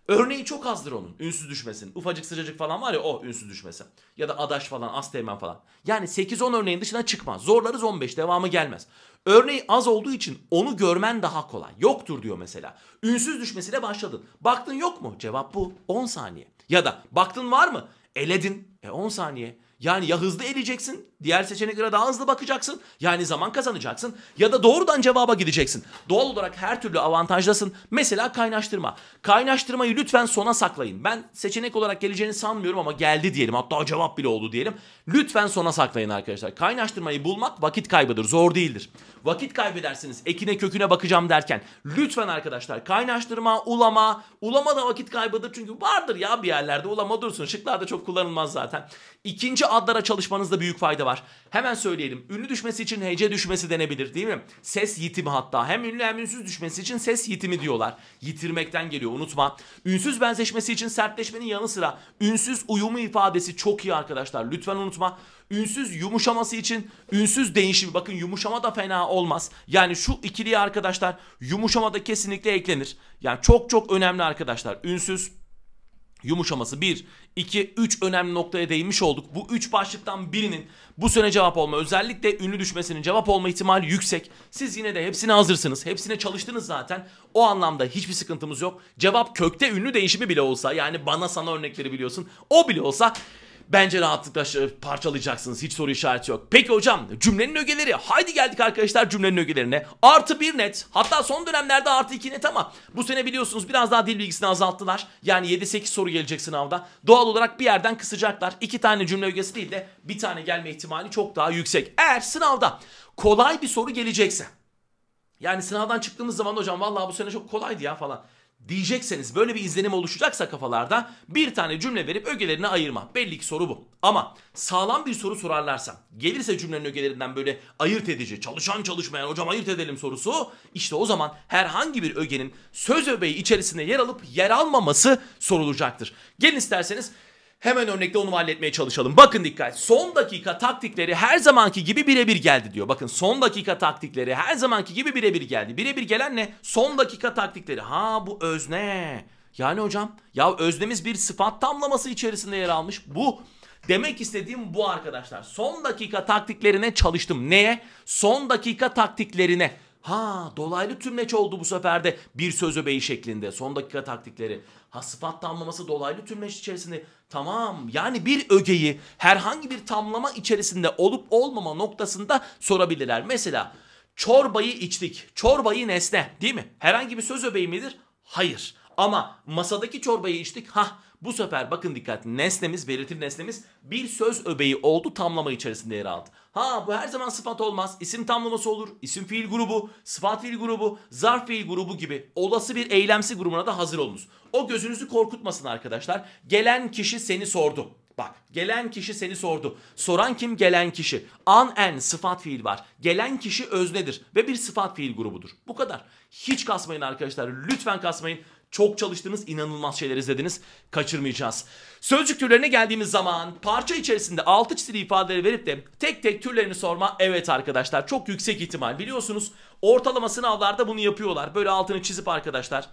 Örneği çok azdır onun ünsüz düşmesinin. Ufacık sıcacık falan var ya o ünsüz düşmesi. Ya da adaş falan, asteğmen falan. Yani 8-10 örneğin dışına çıkmaz. Zorlarız 15 devamı gelmez. Örneği az olduğu için onu görmen daha kolay. Yoktur diyor mesela. Ünsüz düşmesine başladın. Baktın yok mu? Cevap bu. 10 saniye. Ya da baktın var mı? Eledin. E 10 saniye. Yani ya hızlı eleyeceksin Diğer seçeneklere daha hızlı bakacaksın. Yani zaman kazanacaksın. Ya da doğrudan cevaba gideceksin. Doğal olarak her türlü avantajlasın. Mesela kaynaştırma. Kaynaştırmayı lütfen sona saklayın. Ben seçenek olarak geleceğini sanmıyorum ama geldi diyelim. Hatta cevap bile oldu diyelim. Lütfen sona saklayın arkadaşlar. Kaynaştırmayı bulmak vakit kaybıdır. Zor değildir. Vakit kaybedersiniz. Ekine köküne bakacağım derken. Lütfen arkadaşlar kaynaştırma, ulama. Ulama da vakit kaybıdır. Çünkü vardır ya bir yerlerde ulama dursun. Şıklarda çok kullanılmaz zaten. İkinci adlara çalışmanızda büyük fayda var var. Hemen söyleyelim. Ünlü düşmesi için hece düşmesi denebilir değil mi? Ses yitimi hatta. Hem ünlü hem ünsüz düşmesi için ses yitimi diyorlar. Yitirmekten geliyor unutma. Ünsüz benzeşmesi için sertleşmenin yanı sıra ünsüz uyumu ifadesi çok iyi arkadaşlar. Lütfen unutma. Ünsüz yumuşaması için ünsüz değişimi. Bakın yumuşama da fena olmaz. Yani şu ikiliye arkadaşlar yumuşama da kesinlikle eklenir. Yani çok çok önemli arkadaşlar. Ünsüz yumuşaması. 1, 2, 3 önemli noktaya değinmiş olduk. Bu 3 başlıktan birinin bu sene cevap olma özellikle ünlü düşmesinin cevap olma ihtimali yüksek. Siz yine de hepsine hazırsınız. Hepsine çalıştınız zaten. O anlamda hiçbir sıkıntımız yok. Cevap kökte ünlü değişimi bile olsa yani bana sana örnekleri biliyorsun. O bile olsa Bence rahatlıkla parçalayacaksınız. Hiç soru işareti yok. Peki hocam cümlenin ögeleri. Haydi geldik arkadaşlar cümlenin ögelerine. Artı bir net. Hatta son dönemlerde artı iki net ama bu sene biliyorsunuz biraz daha dil bilgisini azalttılar. Yani 7-8 soru gelecek sınavda. Doğal olarak bir yerden kısacaklar. İki tane cümle ögesi değil de bir tane gelme ihtimali çok daha yüksek. Eğer sınavda kolay bir soru gelecekse yani sınavdan çıktığımız zaman hocam vallahi bu sene çok kolaydı ya falan diyecekseniz böyle bir izlenim oluşacaksa kafalarda bir tane cümle verip ögelerini ayırma. Belli ki soru bu. Ama sağlam bir soru sorarlarsa gelirse cümlenin ögelerinden böyle ayırt edici çalışan çalışmayan hocam ayırt edelim sorusu işte o zaman herhangi bir ögenin söz öbeği içerisinde yer alıp yer almaması sorulacaktır. Gelin isterseniz Hemen örnekte onu halletmeye çalışalım. Bakın dikkat. Son dakika taktikleri her zamanki gibi birebir geldi diyor. Bakın son dakika taktikleri her zamanki gibi birebir geldi. Birebir gelen ne? Son dakika taktikleri. Ha bu özne. Yani hocam ya öznemiz bir sıfat tamlaması içerisinde yer almış. Bu Demek istediğim bu arkadaşlar. Son dakika taktiklerine çalıştım. Neye? Son dakika taktiklerine. Ha dolaylı tümleç oldu bu sefer de bir söz öbeği şeklinde son dakika taktikleri. Ha sıfat tamlaması dolaylı tümleş içerisinde tamam yani bir ögeyi herhangi bir tamlama içerisinde olup olmama noktasında sorabilirler. Mesela çorbayı içtik. Çorbayı nesne değil mi? Herhangi bir söz öbeği midir? Hayır. Ama masadaki çorbayı içtik. Hah bu sefer bakın dikkat nesnemiz belirtir nesnemiz bir söz öbeği oldu tamlama içerisinde yer aldı. Ha bu her zaman sıfat olmaz. İsim tamlaması olur. İsim fiil grubu, sıfat fiil grubu, zarf fiil grubu gibi olası bir eylemsi grubuna da hazır olunuz. O gözünüzü korkutmasın arkadaşlar. Gelen kişi seni sordu. Bak gelen kişi seni sordu. Soran kim? Gelen kişi. An en sıfat fiil var. Gelen kişi öznedir ve bir sıfat fiil grubudur. Bu kadar. Hiç kasmayın arkadaşlar. Lütfen kasmayın. Çok çalıştınız, inanılmaz şeyler izlediniz. Kaçırmayacağız. Sözcük türlerine geldiğimiz zaman parça içerisinde altı çizili ifadeleri verip de tek tek türlerini sorma. Evet arkadaşlar çok yüksek ihtimal biliyorsunuz. Ortalama sınavlarda bunu yapıyorlar. Böyle altını çizip arkadaşlar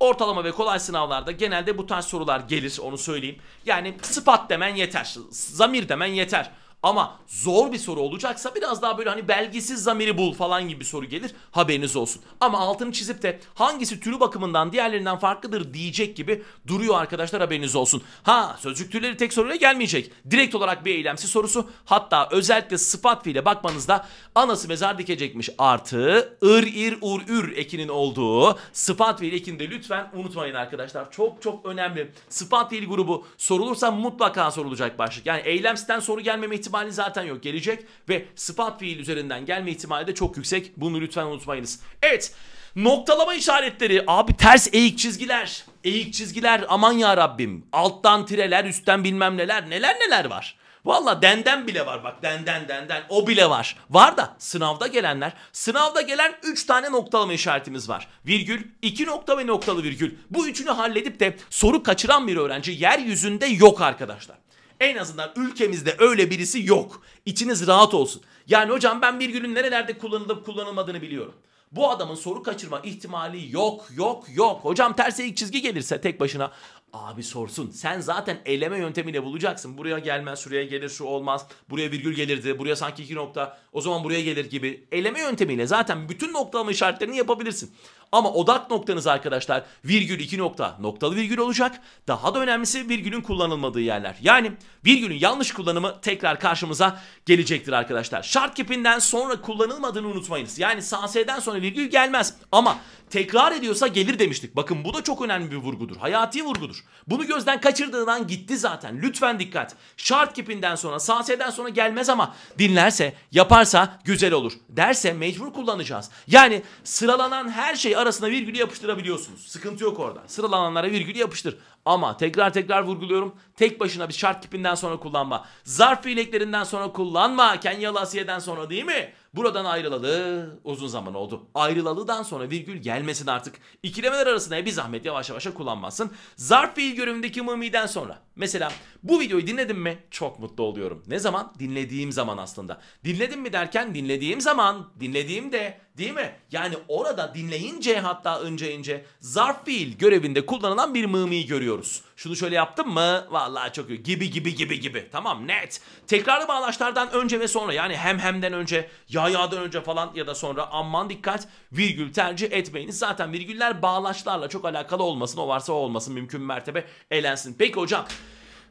Ortalama ve kolay sınavlarda genelde bu tarz sorular gelir onu söyleyeyim. Yani sıfat demen yeter. Zamir demen yeter. Ama zor bir soru olacaksa biraz daha böyle hani belgesiz zamiri bul falan gibi bir soru gelir. Haberiniz olsun. Ama altını çizip de hangisi türü bakımından diğerlerinden farklıdır diyecek gibi duruyor arkadaşlar haberiniz olsun. Ha sözcük türleri tek soruya gelmeyecek. Direkt olarak bir eylemsi sorusu. Hatta özellikle sıfat fiile bakmanızda anası mezar dikecekmiş artı ır ir ur ür ekinin olduğu sıfat fiil ekini de lütfen unutmayın arkadaşlar. Çok çok önemli. Sıfat fiil grubu sorulursa mutlaka sorulacak başlık. Yani eylemsiden soru gelmeme ihtimali ihtimali zaten yok. Gelecek ve sıfat fiil üzerinden gelme ihtimali de çok yüksek. Bunu lütfen unutmayınız. Evet. Noktalama işaretleri. Abi ters eğik çizgiler. Eğik çizgiler aman ya Rabbim. Alttan tireler, üstten bilmem neler. Neler neler var. Valla denden bile var bak denden denden o bile var. Var da sınavda gelenler sınavda gelen 3 tane noktalama işaretimiz var. Virgül 2 nokta ve noktalı virgül. Bu üçünü halledip de soru kaçıran bir öğrenci yeryüzünde yok arkadaşlar. En azından ülkemizde öyle birisi yok. İçiniz rahat olsun. Yani hocam ben bir günün nerelerde kullanılıp kullanılmadığını biliyorum. Bu adamın soru kaçırma ihtimali yok yok yok. Hocam ters ilk çizgi gelirse tek başına abi sorsun. Sen zaten eleme yöntemiyle bulacaksın. Buraya gelmez, şuraya gelir, şu olmaz. Buraya virgül gelirdi, buraya sanki iki nokta. O zaman buraya gelir gibi. Eleme yöntemiyle zaten bütün noktalama işaretlerini yapabilirsin. Ama odak noktanız arkadaşlar virgül iki nokta noktalı virgül olacak. Daha da önemlisi virgülün kullanılmadığı yerler. Yani virgülün yanlış kullanımı tekrar karşımıza gelecektir arkadaşlar. Şart kipinden sonra kullanılmadığını unutmayınız. Yani sanseden sonra virgül gelmez ama tekrar ediyorsa gelir demiştik. Bakın bu da çok önemli bir vurgudur. Hayati vurgudur. Bunu gözden kaçırdığından gitti zaten. Lütfen dikkat. Şart kipinden sonra sanseden sonra gelmez ama dinlerse yaparsa güzel olur. Derse mecbur kullanacağız. Yani sıralanan her şey arasına virgülü yapıştırabiliyorsunuz. Sıkıntı yok orada. Sıralananlara virgülü yapıştır. Ama tekrar tekrar vurguluyorum. Tek başına bir şart kipinden sonra kullanma. Zarf fiileklerinden sonra kullanma. Kenyalı Asiye'den sonra değil mi? Buradan ayrılalı uzun zaman oldu. Ayrılalıdan sonra virgül gelmesin artık. İkilemeler arasında bir zahmet yavaş yavaş kullanmazsın. Zarf fiil görevindeki mımiden sonra. Mesela bu videoyu dinledim mi? Çok mutlu oluyorum. Ne zaman? Dinlediğim zaman aslında. Dinledim mi derken dinlediğim zaman, dinlediğimde Değil mi? Yani orada dinleyince hatta önce ince zarf fiil görevinde kullanılan bir mımiyi görüyoruz. Şunu şöyle yaptım mı? Vallahi çok iyi. Gibi gibi gibi gibi. Tamam net. Tekrarlı bağlaçlardan önce ve sonra yani hem hemden önce ya yadan önce falan ya da sonra aman dikkat virgül tercih etmeyiniz. Zaten virgüller bağlaçlarla çok alakalı olmasın. O varsa o olmasın mümkün mertebe elensin. Peki hocam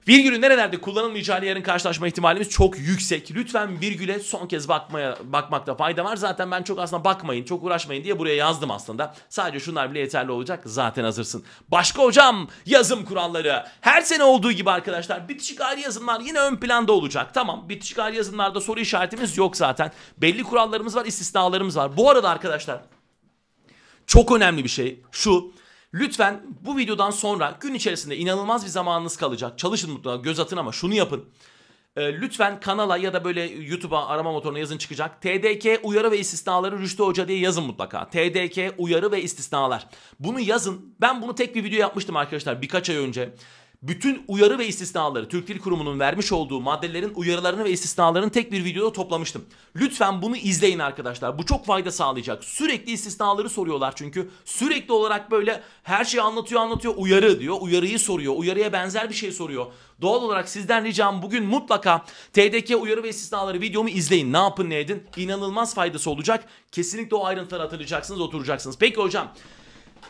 Virgülün nerelerde kullanılmayacağı yarın karşılaşma ihtimalimiz çok yüksek. Lütfen virgüle son kez bakmaya bakmakta fayda var. Zaten ben çok aslında bakmayın, çok uğraşmayın diye buraya yazdım aslında. Sadece şunlar bile yeterli olacak. Zaten hazırsın. Başka hocam yazım kuralları. Her sene olduğu gibi arkadaşlar bitişik ayrı yazımlar yine ön planda olacak. Tamam bitişik ayrı yazımlarda soru işaretimiz yok zaten. Belli kurallarımız var, istisnalarımız var. Bu arada arkadaşlar çok önemli bir şey şu. Lütfen bu videodan sonra gün içerisinde inanılmaz bir zamanınız kalacak. Çalışın mutlaka göz atın ama şunu yapın. E, lütfen kanala ya da böyle YouTube'a arama motoruna yazın çıkacak. TDK uyarı ve istisnaları Rüştü Hoca diye yazın mutlaka. TDK uyarı ve istisnalar. Bunu yazın. Ben bunu tek bir video yapmıştım arkadaşlar birkaç ay önce bütün uyarı ve istisnaları Türk Dil Kurumu'nun vermiş olduğu maddelerin uyarılarını ve istisnalarını tek bir videoda toplamıştım. Lütfen bunu izleyin arkadaşlar. Bu çok fayda sağlayacak. Sürekli istisnaları soruyorlar çünkü. Sürekli olarak böyle her şeyi anlatıyor anlatıyor uyarı diyor. Uyarıyı soruyor. Uyarıya benzer bir şey soruyor. Doğal olarak sizden ricam bugün mutlaka TDK uyarı ve istisnaları videomu izleyin. Ne yapın ne edin. İnanılmaz faydası olacak. Kesinlikle o ayrıntıları hatırlayacaksınız oturacaksınız. Peki hocam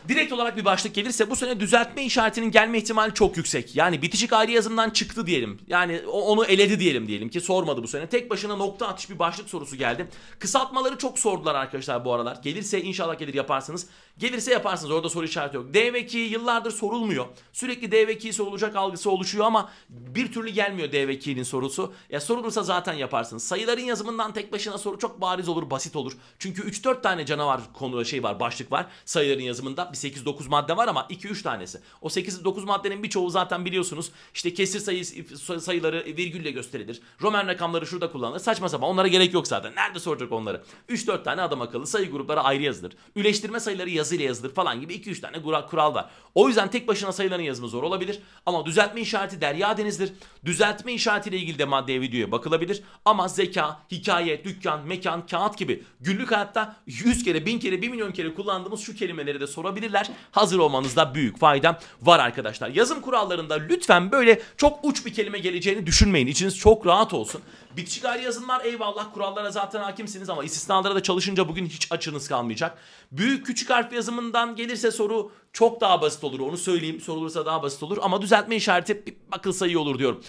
direkt olarak bir başlık gelirse bu sene düzeltme işaretinin gelme ihtimali çok yüksek. Yani bitişik ayrı yazımdan çıktı diyelim. Yani onu eledi diyelim diyelim ki sormadı bu sene. Tek başına nokta atış bir başlık sorusu geldi. Kısaltmaları çok sordular arkadaşlar bu aralar. Gelirse inşallah gelir yaparsınız. Gelirse yaparsınız orada soru işareti yok. D ve yıllardır sorulmuyor. Sürekli D ve K sorulacak algısı oluşuyor ama bir türlü gelmiyor D ve sorusu. Ya sorulursa zaten yaparsınız. Sayıların yazımından tek başına soru çok bariz olur, basit olur. Çünkü 3-4 tane canavar konu şey var, başlık var. Sayıların yazımında bir 8-9 madde var ama 2-3 tanesi. O 8-9 maddenin birçoğu zaten biliyorsunuz. İşte kesir sayısı, sayıları virgülle gösterilir. Roman rakamları şurada kullanılır. Saçma sapan onlara gerek yok zaten. Nerede soracak onları? 3-4 tane adam akıllı sayı grupları ayrı yazılır. Üleştirme sayıları yazılır yazıyla yazılır falan gibi 2-3 tane kural var. O yüzden tek başına sayıların yazımı zor olabilir. Ama düzeltme işareti derya denizdir. Düzeltme işaretiyle ilgili de maddeye videoya bakılabilir. Ama zeka, hikaye, dükkan, mekan, kağıt gibi günlük hayatta 100 kere, 1000 kere, 1 milyon kere kullandığımız şu kelimeleri de sorabilirler. Hazır olmanızda büyük fayda var arkadaşlar. Yazım kurallarında lütfen böyle çok uç bir kelime geleceğini düşünmeyin. İçiniz çok rahat olsun. Bitişik ayrı yazımlar eyvallah kurallara zaten hakimsiniz ama istisnalara da çalışınca bugün hiç açınız kalmayacak. Büyük küçük harf yazımından gelirse soru çok daha basit olur. Onu söyleyeyim sorulursa daha basit olur ama düzeltme işareti bir bakılsa iyi olur diyorum.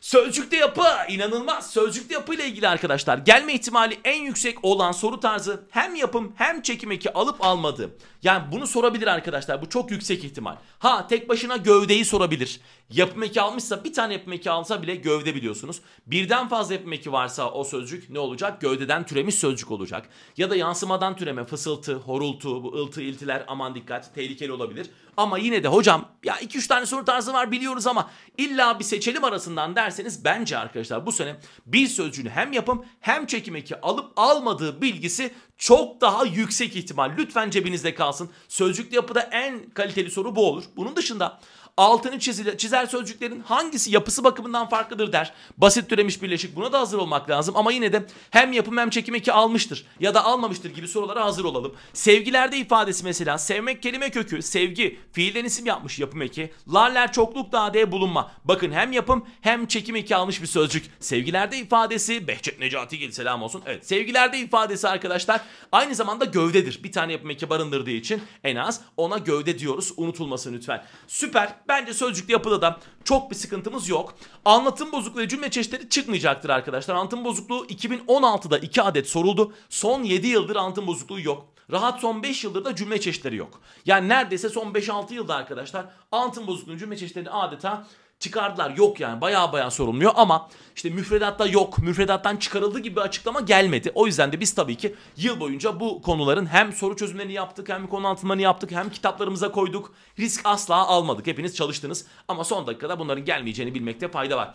Sözcükte yapı inanılmaz. Sözcükte yapı ile ilgili arkadaşlar gelme ihtimali en yüksek olan soru tarzı hem yapım hem çekim eki alıp almadı. Yani bunu sorabilir arkadaşlar. Bu çok yüksek ihtimal. Ha tek başına gövdeyi sorabilir. Yapım eki almışsa bir tane yapım eki alsa bile gövde biliyorsunuz. Birden fazla yapım eki varsa o sözcük ne olacak? Gövdeden türemiş sözcük olacak. Ya da yansımadan türeme fısıltı, horultu, bu ıltı, iltiler aman dikkat tehlikeli olabilir. Ama yine de hocam ya 2-3 tane soru tarzı var biliyoruz ama illa bir seçelim arasından derseniz bence arkadaşlar bu sene bir sözcüğün hem yapım hem çekim eki alıp almadığı bilgisi çok daha yüksek ihtimal. Lütfen cebinizde kalsın. Sözcüklü yapıda en kaliteli soru bu olur. Bunun dışında altını çizilir, çizer sözcüklerin hangisi yapısı bakımından farklıdır der. Basit türemiş birleşik buna da hazır olmak lazım ama yine de hem yapım hem çekim eki almıştır ya da almamıştır gibi sorulara hazır olalım. Sevgilerde ifadesi mesela sevmek kelime kökü, sevgi, fiilden isim yapmış yapım eki. Larler çokluk daha diye bulunma. Bakın hem yapım hem çekim eki almış bir sözcük. Sevgilerde ifadesi Behçet Necati Gil selam olsun. Evet sevgilerde ifadesi arkadaşlar aynı zamanda gövdedir. Bir tane yapım eki barındırdığı için en az ona gövde diyoruz. Unutulmasın lütfen. Süper. Bence sözcükte yapıda da çok bir sıkıntımız yok. Anlatım bozukluğu ve cümle çeşitleri çıkmayacaktır arkadaşlar. Anlatım bozukluğu 2016'da 2 adet soruldu. Son 7 yıldır anlatım bozukluğu yok. Rahat son 5 yıldır da cümle çeşitleri yok. Yani neredeyse son 5-6 yılda arkadaşlar anlatım bozukluğu cümle çeşitlerini adeta çıkardılar. Yok yani baya baya sorulmuyor ama işte müfredatta yok. Müfredattan çıkarıldı gibi bir açıklama gelmedi. O yüzden de biz tabii ki yıl boyunca bu konuların hem soru çözümlerini yaptık hem konu anlatımlarını yaptık hem kitaplarımıza koyduk. Risk asla almadık. Hepiniz çalıştınız ama son dakikada bunların gelmeyeceğini bilmekte fayda var.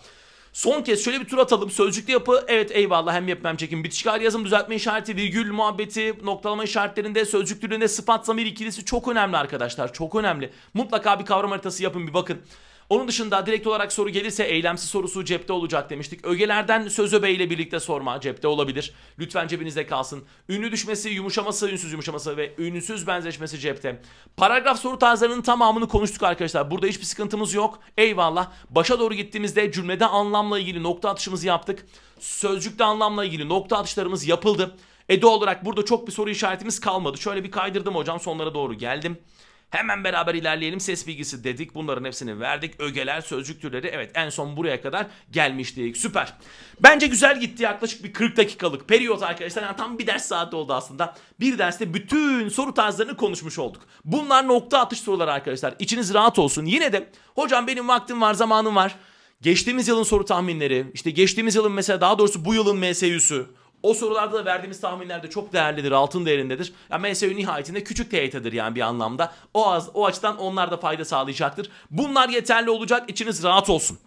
Son kez şöyle bir tur atalım. Sözcükte yapı evet eyvallah hem yapmam çekim bitişik hali yazım düzeltme işareti virgül muhabbeti noktalama işaretlerinde sözcük türünde sıfat zamir ikilisi çok önemli arkadaşlar çok önemli. Mutlaka bir kavram haritası yapın bir bakın. Onun dışında direkt olarak soru gelirse eylemsi sorusu cepte olacak demiştik. Ögelerden söz ile birlikte sorma cepte olabilir. Lütfen cebinizde kalsın. Ünlü düşmesi, yumuşaması, ünsüz yumuşaması ve ünsüz benzeşmesi cepte. Paragraf soru tarzlarının tamamını konuştuk arkadaşlar. Burada hiçbir sıkıntımız yok. Eyvallah. Başa doğru gittiğimizde cümlede anlamla ilgili nokta atışımızı yaptık. Sözcükte anlamla ilgili nokta atışlarımız yapıldı. E doğal olarak burada çok bir soru işaretimiz kalmadı. Şöyle bir kaydırdım hocam sonlara doğru geldim. Hemen beraber ilerleyelim ses bilgisi dedik. Bunların hepsini verdik. Ögeler, sözcük türleri evet en son buraya kadar gelmiştik. Süper. Bence güzel gitti yaklaşık bir 40 dakikalık periyot arkadaşlar. Yani tam bir ders saati oldu aslında. Bir derste bütün soru tarzlarını konuşmuş olduk. Bunlar nokta atış soruları arkadaşlar. İçiniz rahat olsun. Yine de hocam benim vaktim var, zamanım var. Geçtiğimiz yılın soru tahminleri, işte geçtiğimiz yılın mesela daha doğrusu bu yılın MSÜ'sü, o sorularda da verdiğimiz tahminlerde çok değerlidir, altın değerindedir. Yani MSU nihayetinde küçük tehdittir yani bir anlamda. O, az, o açıdan onlar da fayda sağlayacaktır. Bunlar yeterli olacak, içiniz rahat olsun.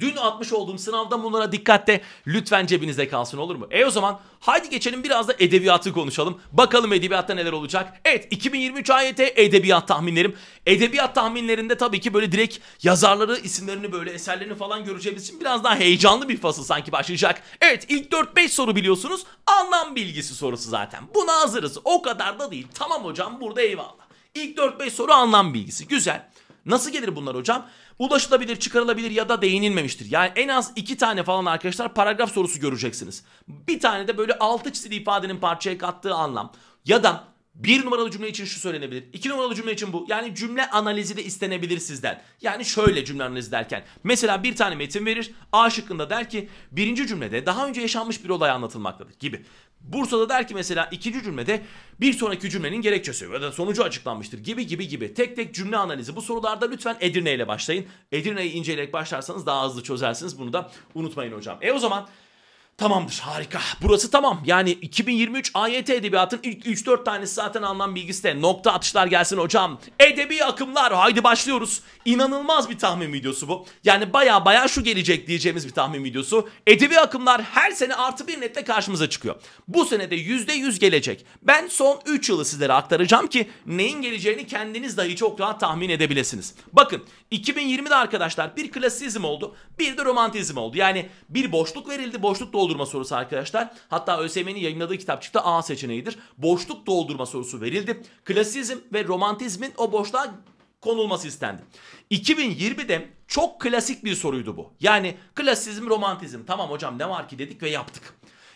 Dün atmış olduğum sınavda bunlara dikkatle lütfen cebinizde kalsın olur mu? E o zaman haydi geçelim biraz da edebiyatı konuşalım. Bakalım edebiyatta neler olacak. Evet 2023 AYT edebiyat tahminlerim. Edebiyat tahminlerinde tabii ki böyle direkt yazarları isimlerini böyle eserlerini falan göreceğimiz için biraz daha heyecanlı bir fasıl sanki başlayacak. Evet ilk 4-5 soru biliyorsunuz anlam bilgisi sorusu zaten. Buna hazırız o kadar da değil. Tamam hocam burada eyvallah. İlk 4-5 soru anlam bilgisi güzel. Nasıl gelir bunlar hocam? Ulaşılabilir, çıkarılabilir ya da değinilmemiştir. Yani en az iki tane falan arkadaşlar paragraf sorusu göreceksiniz. Bir tane de böyle altı çizili ifadenin parçaya kattığı anlam. Ya da bir numaralı cümle için şu söylenebilir. iki numaralı cümle için bu. Yani cümle analizi de istenebilir sizden. Yani şöyle cümle analizi derken. Mesela bir tane metin verir. A şıkkında der ki birinci cümlede daha önce yaşanmış bir olay anlatılmaktadır gibi. Bursa'da der ki mesela ikinci cümlede bir sonraki cümlenin gerekçesi ya da sonucu açıklanmıştır gibi gibi gibi. Tek tek cümle analizi bu sorularda lütfen Edirne ile başlayın. Edirne'yi inceleyerek başlarsanız daha hızlı çözersiniz. Bunu da unutmayın hocam. E o zaman Tamamdır harika. Burası tamam. Yani 2023 AYT edebiyatın ilk 3-4 tanesi zaten anlam bilgisi de. Nokta atışlar gelsin hocam. Edebi akımlar haydi başlıyoruz. İnanılmaz bir tahmin videosu bu. Yani baya baya şu gelecek diyeceğimiz bir tahmin videosu. Edebi akımlar her sene artı bir netle karşımıza çıkıyor. Bu sene de %100 gelecek. Ben son 3 yılı sizlere aktaracağım ki neyin geleceğini kendiniz dahi çok rahat tahmin edebilirsiniz. Bakın 2020'de arkadaşlar bir klasizm oldu bir de romantizm oldu. Yani bir boşluk verildi boşluk doldu doldurma sorusu arkadaşlar. Hatta ÖSYM'nin yayınladığı kitapçıkta A seçeneğidir. Boşluk doldurma sorusu verildi. Klasizm ve romantizmin o boşluğa konulması istendi. 2020'de çok klasik bir soruydu bu. Yani klasizm, romantizm. Tamam hocam ne var ki dedik ve yaptık.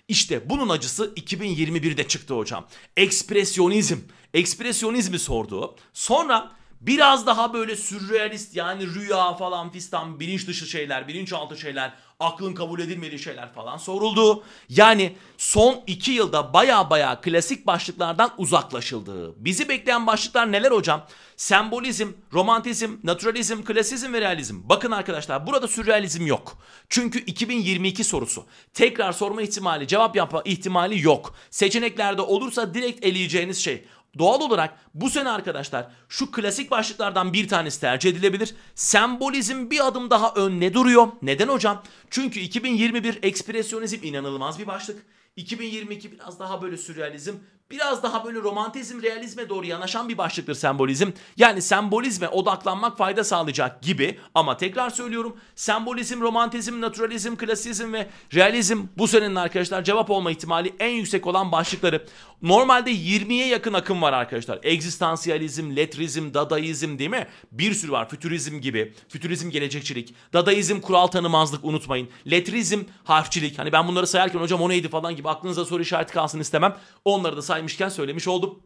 İşte bunun acısı 2021'de çıktı hocam. Ekspresyonizm. Ekspresyonizmi sordu. Sonra biraz daha böyle sürrealist yani rüya falan fistan bilinç dışı şeyler, bilinçaltı şeyler aklın kabul edilmediği şeyler falan soruldu. Yani son iki yılda baya baya klasik başlıklardan uzaklaşıldı. Bizi bekleyen başlıklar neler hocam? Sembolizm, romantizm, naturalizm, klasizm ve realizm. Bakın arkadaşlar burada sürrealizm yok. Çünkü 2022 sorusu. Tekrar sorma ihtimali, cevap yapma ihtimali yok. Seçeneklerde olursa direkt eleyeceğiniz şey. Doğal olarak bu sene arkadaşlar şu klasik başlıklardan bir tanesi tercih edilebilir. Sembolizm bir adım daha önde duruyor. Neden hocam? Çünkü 2021 ekspresyonizm inanılmaz bir başlık. 2022 biraz daha böyle sürrealizm, biraz daha böyle romantizm, realizme doğru yanaşan bir başlıktır sembolizm. Yani sembolizme odaklanmak fayda sağlayacak gibi ama tekrar söylüyorum sembolizm, romantizm, naturalizm, klasizm ve realizm bu senenin arkadaşlar cevap olma ihtimali en yüksek olan başlıkları. Normalde 20'ye yakın akım var arkadaşlar. Egzistansiyalizm, letrizm, dadaizm değil mi? Bir sürü var. Fütürizm gibi. Fütürizm gelecekçilik. Dadaizm kural tanımazlık unutmayın. Letrizm harfçilik. Hani ben bunları sayarken hocam o neydi falan gibi aklınıza soru işareti kalsın istemem. Onları da say saymışken söylemiş oldum.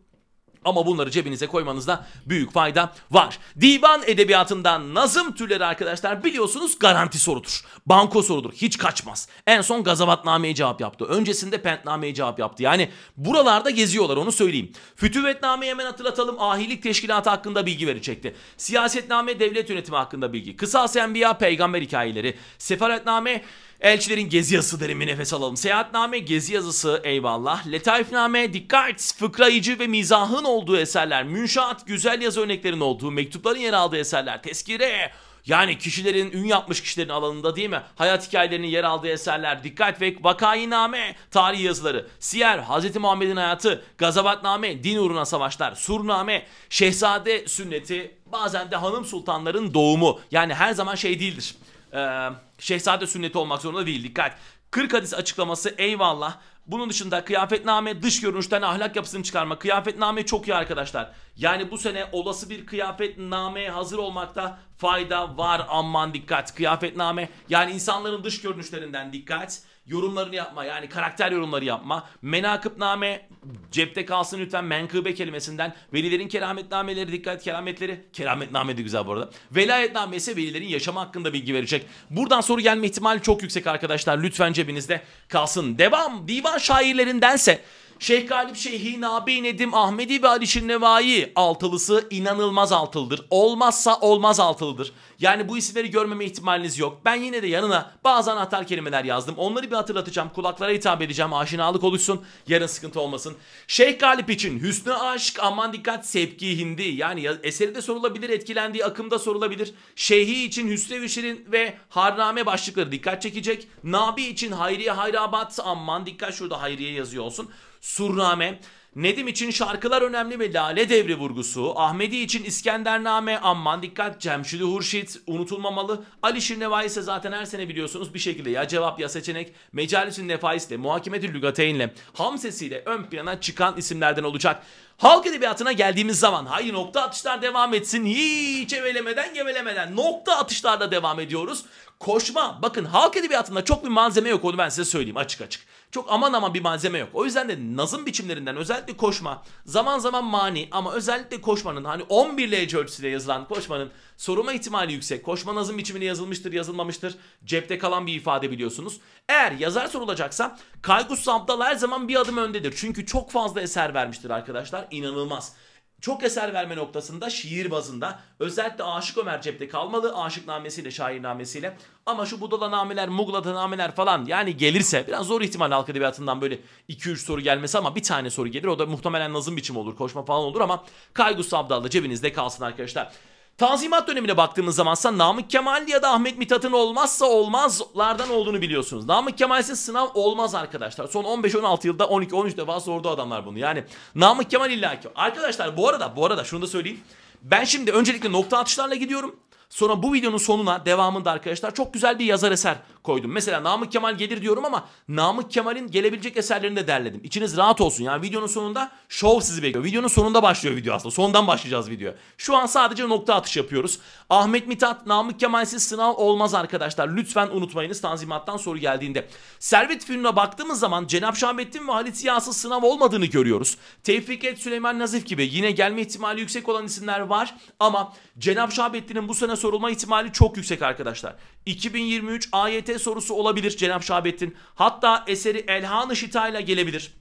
Ama bunları cebinize koymanızda büyük fayda var. Divan edebiyatından nazım türleri arkadaşlar biliyorsunuz garanti sorudur. Banko sorudur. Hiç kaçmaz. En son gazavatnameye cevap yaptı. Öncesinde pentnameye cevap yaptı. Yani buralarda geziyorlar onu söyleyeyim. Fütüvetnameyi hemen hatırlatalım. Ahilik teşkilatı hakkında bilgi verecekti. Siyasetname devlet yönetimi hakkında bilgi. Kısas Enbiya peygamber hikayeleri. Sefaretname Elçilerin gezi yazısı derin bir nefes alalım. Seyahatname, gezi yazısı eyvallah. Letaifname, dikkat, fıkrayıcı ve mizahın olduğu eserler. Münşaat, güzel yazı örneklerin olduğu, mektupların yer aldığı eserler. Teskire, yani kişilerin, ün yapmış kişilerin alanında değil mi? Hayat hikayelerinin yer aldığı eserler, dikkat ve vakainame, tarih yazıları, siyer, Hz. Muhammed'in hayatı, gazabatname, din uğruna savaşlar, surname, şehzade sünneti, bazen de hanım sultanların doğumu. Yani her zaman şey değildir e, şehzade sünneti olmak zorunda değil dikkat. 40 hadis açıklaması eyvallah. Bunun dışında kıyafetname dış görünüşten ahlak yapısını çıkarma. Kıyafetname çok iyi arkadaşlar. Yani bu sene olası bir kıyafetnameye hazır olmakta fayda var. Aman dikkat. Kıyafetname yani insanların dış görünüşlerinden dikkat yorumlarını yapma yani karakter yorumları yapma. Menakıbname cepte kalsın lütfen menkıbe kelimesinden. Velilerin kerametnameleri dikkat kerametleri. Kerametname de güzel bu arada. Velayetname ise velilerin yaşam hakkında bilgi verecek. Buradan soru gelme ihtimali çok yüksek arkadaşlar. Lütfen cebinizde kalsın. Devam divan şairlerindense Şeyh Galip Şeyhi, Nabi Nedim, Ahmedi ve Alişin Nevai altılısı inanılmaz altılıdır. Olmazsa olmaz altılıdır. Yani bu isimleri görmeme ihtimaliniz yok. Ben yine de yanına bazı anahtar kelimeler yazdım. Onları bir hatırlatacağım. Kulaklara hitap edeceğim. Aşinalık oluşsun. Yarın sıkıntı olmasın. Şeyh Galip için hüsnü aşk, aman dikkat, sevki, hindi. Yani eserde sorulabilir, etkilendiği akımda sorulabilir. Şeyhi için Hüsnü Şirin ve Harname başlıkları dikkat çekecek. Nabi için Hayriye Hayrabat, aman dikkat şurada Hayriye yazıyor olsun. Surname, Nedim için şarkılar önemli ve Lale Devri vurgusu, Ahmedi için İskendername, Amman Dikkat, Cemşidi Hurşit unutulmamalı. Ali Şirnevai ise zaten her sene biliyorsunuz bir şekilde ya cevap ya seçenek, Mecalis'in Nefais'le, Muhakemeti Lügateyn'le, Ham sesiyle ön plana çıkan isimlerden olacak. Halk edebiyatına geldiğimiz zaman hayır nokta atışlar devam etsin. Hiç evelemeden gevelemeden nokta atışlarla devam ediyoruz. Koşma. Bakın halk edebiyatında çok bir malzeme yok onu ben size söyleyeyim açık açık. Çok aman aman bir malzeme yok. O yüzden de nazım biçimlerinden özellikle koşma zaman zaman mani ama özellikle koşmanın hani 11 lece ölçüsüyle yazılan koşmanın soruma ihtimali yüksek. Koşma nazım biçimine yazılmıştır yazılmamıştır. Cepte kalan bir ifade biliyorsunuz. Eğer yazar sorulacaksa Kaygus Abdal her zaman bir adım öndedir. Çünkü çok fazla eser vermiştir arkadaşlar. inanılmaz çok eser verme noktasında şiir bazında özellikle Aşık Ömer cepte kalmalı Aşık namesiyle şair namesiyle ama şu Budala nameler Muglada nameler falan yani gelirse biraz zor ihtimal halk edebiyatından böyle 2-3 soru gelmesi ama bir tane soru gelir o da muhtemelen nazım biçimi olur koşma falan olur ama Kaygus Abdal'da cebinizde kalsın arkadaşlar. Tanzimat dönemine baktığımız zamansa Namık Kemal ya da Ahmet Mithat'ın olmazsa olmazlardan olduğunu biliyorsunuz. Namık Kemal'sin sınav olmaz arkadaşlar. Son 15-16 yılda 12-13 defa sordu adamlar bunu. Yani Namık Kemal illaki. Arkadaşlar bu arada bu arada şunu da söyleyeyim. Ben şimdi öncelikle nokta atışlarla gidiyorum. Sonra bu videonun sonuna devamında arkadaşlar çok güzel bir yazar eser koydum. Mesela Namık Kemal gelir diyorum ama Namık Kemal'in gelebilecek eserlerini de derledim. İçiniz rahat olsun. Yani videonun sonunda show sizi bekliyor. Videonun sonunda başlıyor video aslında. Sondan başlayacağız video. Şu an sadece nokta atış yapıyoruz. Ahmet Mithat, Namık Kemal'siz sınav olmaz arkadaşlar. Lütfen unutmayınız Tanzimat'tan soru geldiğinde. Servet filmine baktığımız zaman Cenap Şahmettin ve Halit Ziya'sız sınav olmadığını görüyoruz. Tevfiket Süleyman Nazif gibi yine gelme ihtimali yüksek olan isimler var ama Cenap Şahbettin'in bu sene sorulma ihtimali çok yüksek arkadaşlar. 2023 AYT sorusu olabilir Cenab Şahabettin. Hatta eseri Elhan-ı Şita ile gelebilir.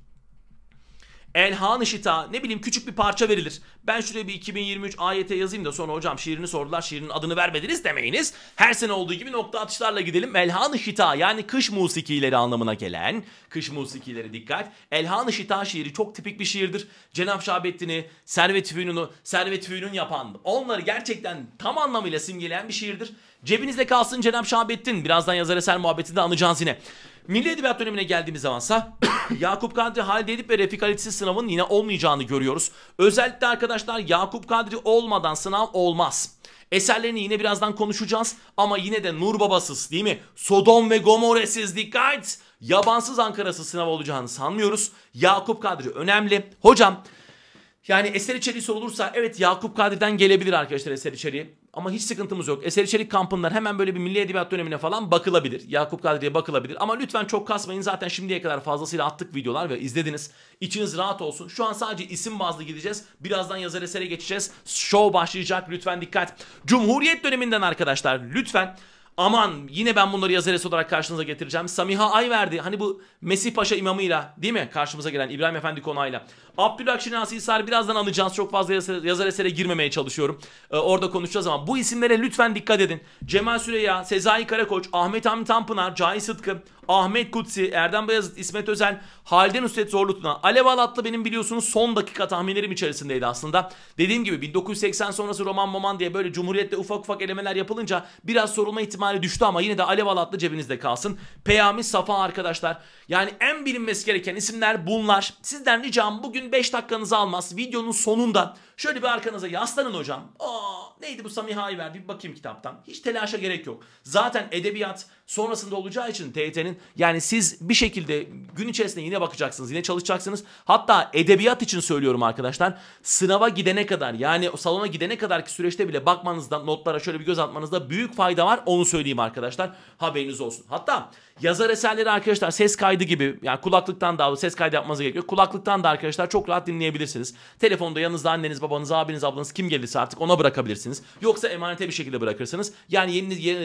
Elhan-ı ne bileyim küçük bir parça verilir. Ben şuraya bir 2023 AYT yazayım da sonra hocam şiirini sordular şiirinin adını vermediniz demeyiniz. Her sene olduğu gibi nokta atışlarla gidelim. Elhan-ı yani kış musikileri anlamına gelen kış musikileri dikkat. Elhan-ı şiiri çok tipik bir şiirdir. Cenab-ı Şahbettin'i, Servet Fünun'u, Servet Fünun yapan onları gerçekten tam anlamıyla simgeleyen bir şiirdir. Cebinizde kalsın Cenab-ı Şahbettin. Birazdan yazar eser muhabbetinde anacağız yine. Milli Edebiyat dönemine geldiğimiz zamansa Yakup Kadri, Halide Edip ve Refik Halitsi sınavının yine olmayacağını görüyoruz. Özellikle arkadaşlar Yakup Kadri olmadan sınav olmaz. Eserlerini yine birazdan konuşacağız ama yine de Nur Babasız değil mi? Sodom ve Gomorresiz dikkat! Yabansız Ankara'sı sınav olacağını sanmıyoruz. Yakup Kadri önemli. Hocam yani eser içeriği sorulursa evet Yakup Kadri'den gelebilir arkadaşlar eser içeriği. Ama hiç sıkıntımız yok. Eser içerik kampından hemen böyle bir milli edebiyat dönemine falan bakılabilir. Yakup Kadri'ye bakılabilir. Ama lütfen çok kasmayın. Zaten şimdiye kadar fazlasıyla attık videolar ve izlediniz. İçiniz rahat olsun. Şu an sadece isim bazlı gideceğiz. Birazdan yazar esere geçeceğiz. Show başlayacak. Lütfen dikkat. Cumhuriyet döneminden arkadaşlar lütfen aman yine ben bunları yazaresi olarak karşınıza getireceğim. Samiha Ayverdi hani bu Mesih Paşa imamıyla değil mi karşımıza gelen İbrahim Efendi konağıyla. Abdülhak Hisar birazdan anacağız. Çok fazla yazar, yazar esere girmemeye çalışıyorum. Ee, orada konuşacağız ama bu isimlere lütfen dikkat edin. Cemal Süreya, Sezai Karakoç, Ahmet Hamdi Tanpınar, Cahit Sıtkı, Ahmet Kutsi, Erdem Bayazıt, İsmet Özel, Halden Üstet Zorlutuna, Alev Alatlı benim biliyorsunuz son dakika tahminlerim içerisindeydi aslında. Dediğim gibi 1980 sonrası roman moman diye böyle Cumhuriyet'te ufak ufak elemeler yapılınca biraz sorulma ihtimali düştü ama yine de Alev Alatlı cebinizde kalsın. Peyami Safa arkadaşlar. Yani en bilinmesi gereken isimler bunlar. Sizden ricam bugün 5 dakikanızı almaz. Videonun sonunda Şöyle bir arkanıza yaslanın hocam. Aa, neydi bu Samiha Ayver bir bakayım kitaptan. Hiç telaşa gerek yok. Zaten edebiyat sonrasında olacağı için TYT'nin yani siz bir şekilde gün içerisinde yine bakacaksınız, yine çalışacaksınız. Hatta edebiyat için söylüyorum arkadaşlar. Sınava gidene kadar yani salona gidene kadar ki süreçte bile bakmanızda notlara şöyle bir göz atmanızda büyük fayda var. Onu söyleyeyim arkadaşlar. Haberiniz olsun. Hatta yazar eserleri arkadaşlar ses kaydı gibi yani kulaklıktan da ses kaydı yapmanıza gerek yok. Kulaklıktan da arkadaşlar çok rahat dinleyebilirsiniz. Telefonda yanınızda anneniz babanız, abiniz, ablanız kim gelirse artık ona bırakabilirsiniz. Yoksa emanete bir şekilde bırakırsınız. Yani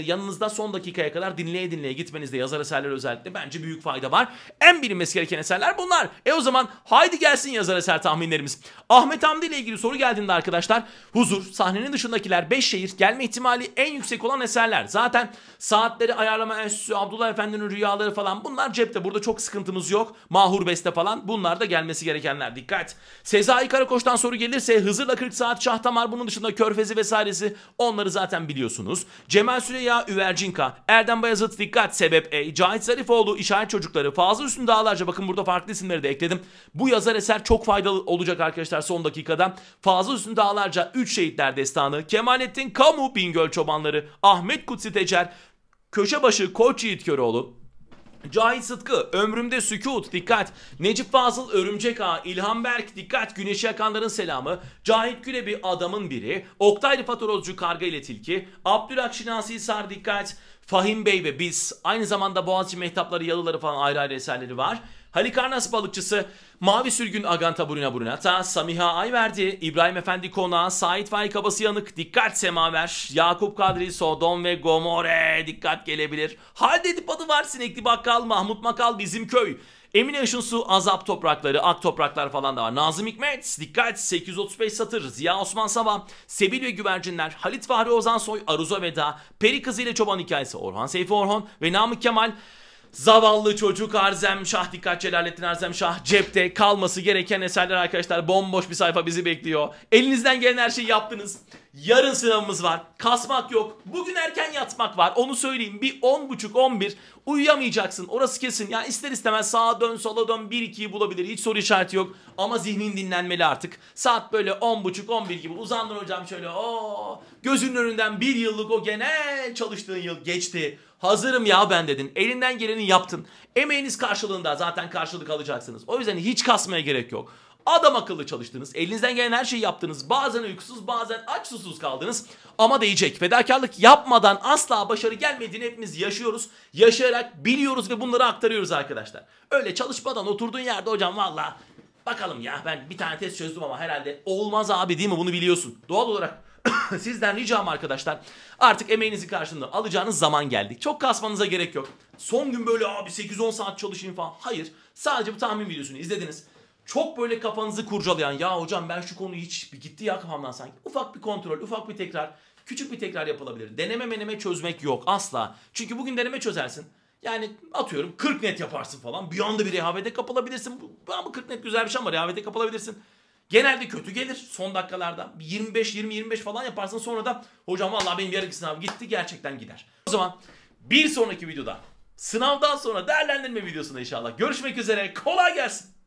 yanınızda son dakikaya kadar dinleye dinleye gitmenizde yazar eserler özellikle bence büyük fayda var. En bilinmesi gereken eserler bunlar. E o zaman haydi gelsin yazar eser tahminlerimiz. Ahmet Hamdi ile ilgili soru geldiğinde arkadaşlar huzur, sahnenin dışındakiler beş şehir gelme ihtimali en yüksek olan eserler. Zaten saatleri ayarlama enstitüsü, Abdullah Efendi'nin rüyaları falan bunlar cepte. Burada çok sıkıntımız yok. Mahur Beste falan bunlar da gelmesi gerekenler. Dikkat. Sezai Karakoç'tan soru gelirse Hızır'la 40 saat, Şahtamar bunun dışında Körfezi vesairesi onları zaten biliyorsunuz. Cemal Süreya, Üvercinka, Erdem Bayazıt, Dikkat, Sebep E, Cahit Zarifoğlu, İşaret Çocukları, Fazla Üstün Dağlarca bakın burada farklı isimleri de ekledim. Bu yazar eser çok faydalı olacak arkadaşlar son dakikada. fazla Üstün Dağlarca üç Şehitler Destanı, Kemalettin Kamu, Bingöl Çobanları, Ahmet Kutsi Tecer, Köşebaşı Koç Yiğit Köroğlu, Cahit Sıtkı, Ömrümde Sükut, dikkat. Necip Fazıl, Örümcek Ağa, İlhan Berk, dikkat. Güneş Yakanların selamı. Cahit Gülebi, Adamın Biri. Oktay Rıfat Orozcu, Karga ile Tilki. Abdülhak Şinasi Sar, dikkat. Fahim Bey ve biz. Aynı zamanda Boğaziçi Mehtapları, Yalıları falan ayrı ayrı eserleri var. Halikarnas balıkçısı Mavi Sürgün Aganta Bruna Brunata, Samiha Ayverdi, İbrahim Efendi Konağı, Sait Faik Abası Yanık, Dikkat Semaver, Yakup Kadri, Sodom ve Gomorre dikkat gelebilir. Halde adı var, Sinekli Bakkal, Mahmut Makal, Bizim Köy. Emine Işınsu, Azap Toprakları, Ak Topraklar falan da var. Nazım Hikmet, Dikkat, 835 Satır, Ziya Osman Sava, Sebil ve Güvercinler, Halit Fahri Ozansoy, Aruzo Veda, Peri Kızı ile Çoban Hikayesi, Orhan Seyfi Orhan ve Namık Kemal. Zavallı çocuk Arzem Şah dikkat Celalettin Arzem Şah cepte kalması gereken eserler arkadaşlar. Bomboş bir sayfa bizi bekliyor. Elinizden gelen her şeyi yaptınız. Yarın sınavımız var. Kasmak yok. Bugün erken yatmak var. Onu söyleyeyim. Bir 10.30-11 uyuyamayacaksın. Orası kesin. Ya ister istemez sağa dön sola dön 1-2'yi bulabilir. Hiç soru işareti yok. Ama zihnin dinlenmeli artık. Saat böyle 10.30-11 gibi uzandın hocam şöyle. o Gözünün önünden bir yıllık o genel çalıştığın yıl geçti. Hazırım ya ben dedin. Elinden geleni yaptın. Emeğiniz karşılığında zaten karşılık alacaksınız. O yüzden hiç kasmaya gerek yok. Adam akıllı çalıştınız. Elinizden gelen her şeyi yaptınız. Bazen uykusuz bazen aç susuz kaldınız. Ama değecek. Fedakarlık yapmadan asla başarı gelmediğini hepimiz yaşıyoruz. Yaşayarak biliyoruz ve bunları aktarıyoruz arkadaşlar. Öyle çalışmadan oturduğun yerde hocam valla bakalım ya ben bir tane test çözdüm ama herhalde olmaz abi değil mi bunu biliyorsun. Doğal olarak sizden ricam arkadaşlar artık emeğinizi karşılığında alacağınız zaman geldi. Çok kasmanıza gerek yok. Son gün böyle abi 8-10 saat çalışayım falan. Hayır sadece bu tahmin videosunu izlediniz çok böyle kafanızı kurcalayan ya hocam ben şu konu hiç gitti ya kafamdan sanki. Ufak bir kontrol, ufak bir tekrar, küçük bir tekrar yapılabilir. Deneme meneme çözmek yok asla. Çünkü bugün deneme çözersin. Yani atıyorum 40 net yaparsın falan. Bir anda bir rehavete kapılabilirsin. Ama 40 net güzel bir şey ama rehavete kapılabilirsin. Genelde kötü gelir son dakikalarda. 25-20-25 falan yaparsın sonra da hocam vallahi benim yarınki sınav gitti gerçekten gider. O zaman bir sonraki videoda sınavdan sonra değerlendirme videosunda inşallah görüşmek üzere kolay gelsin.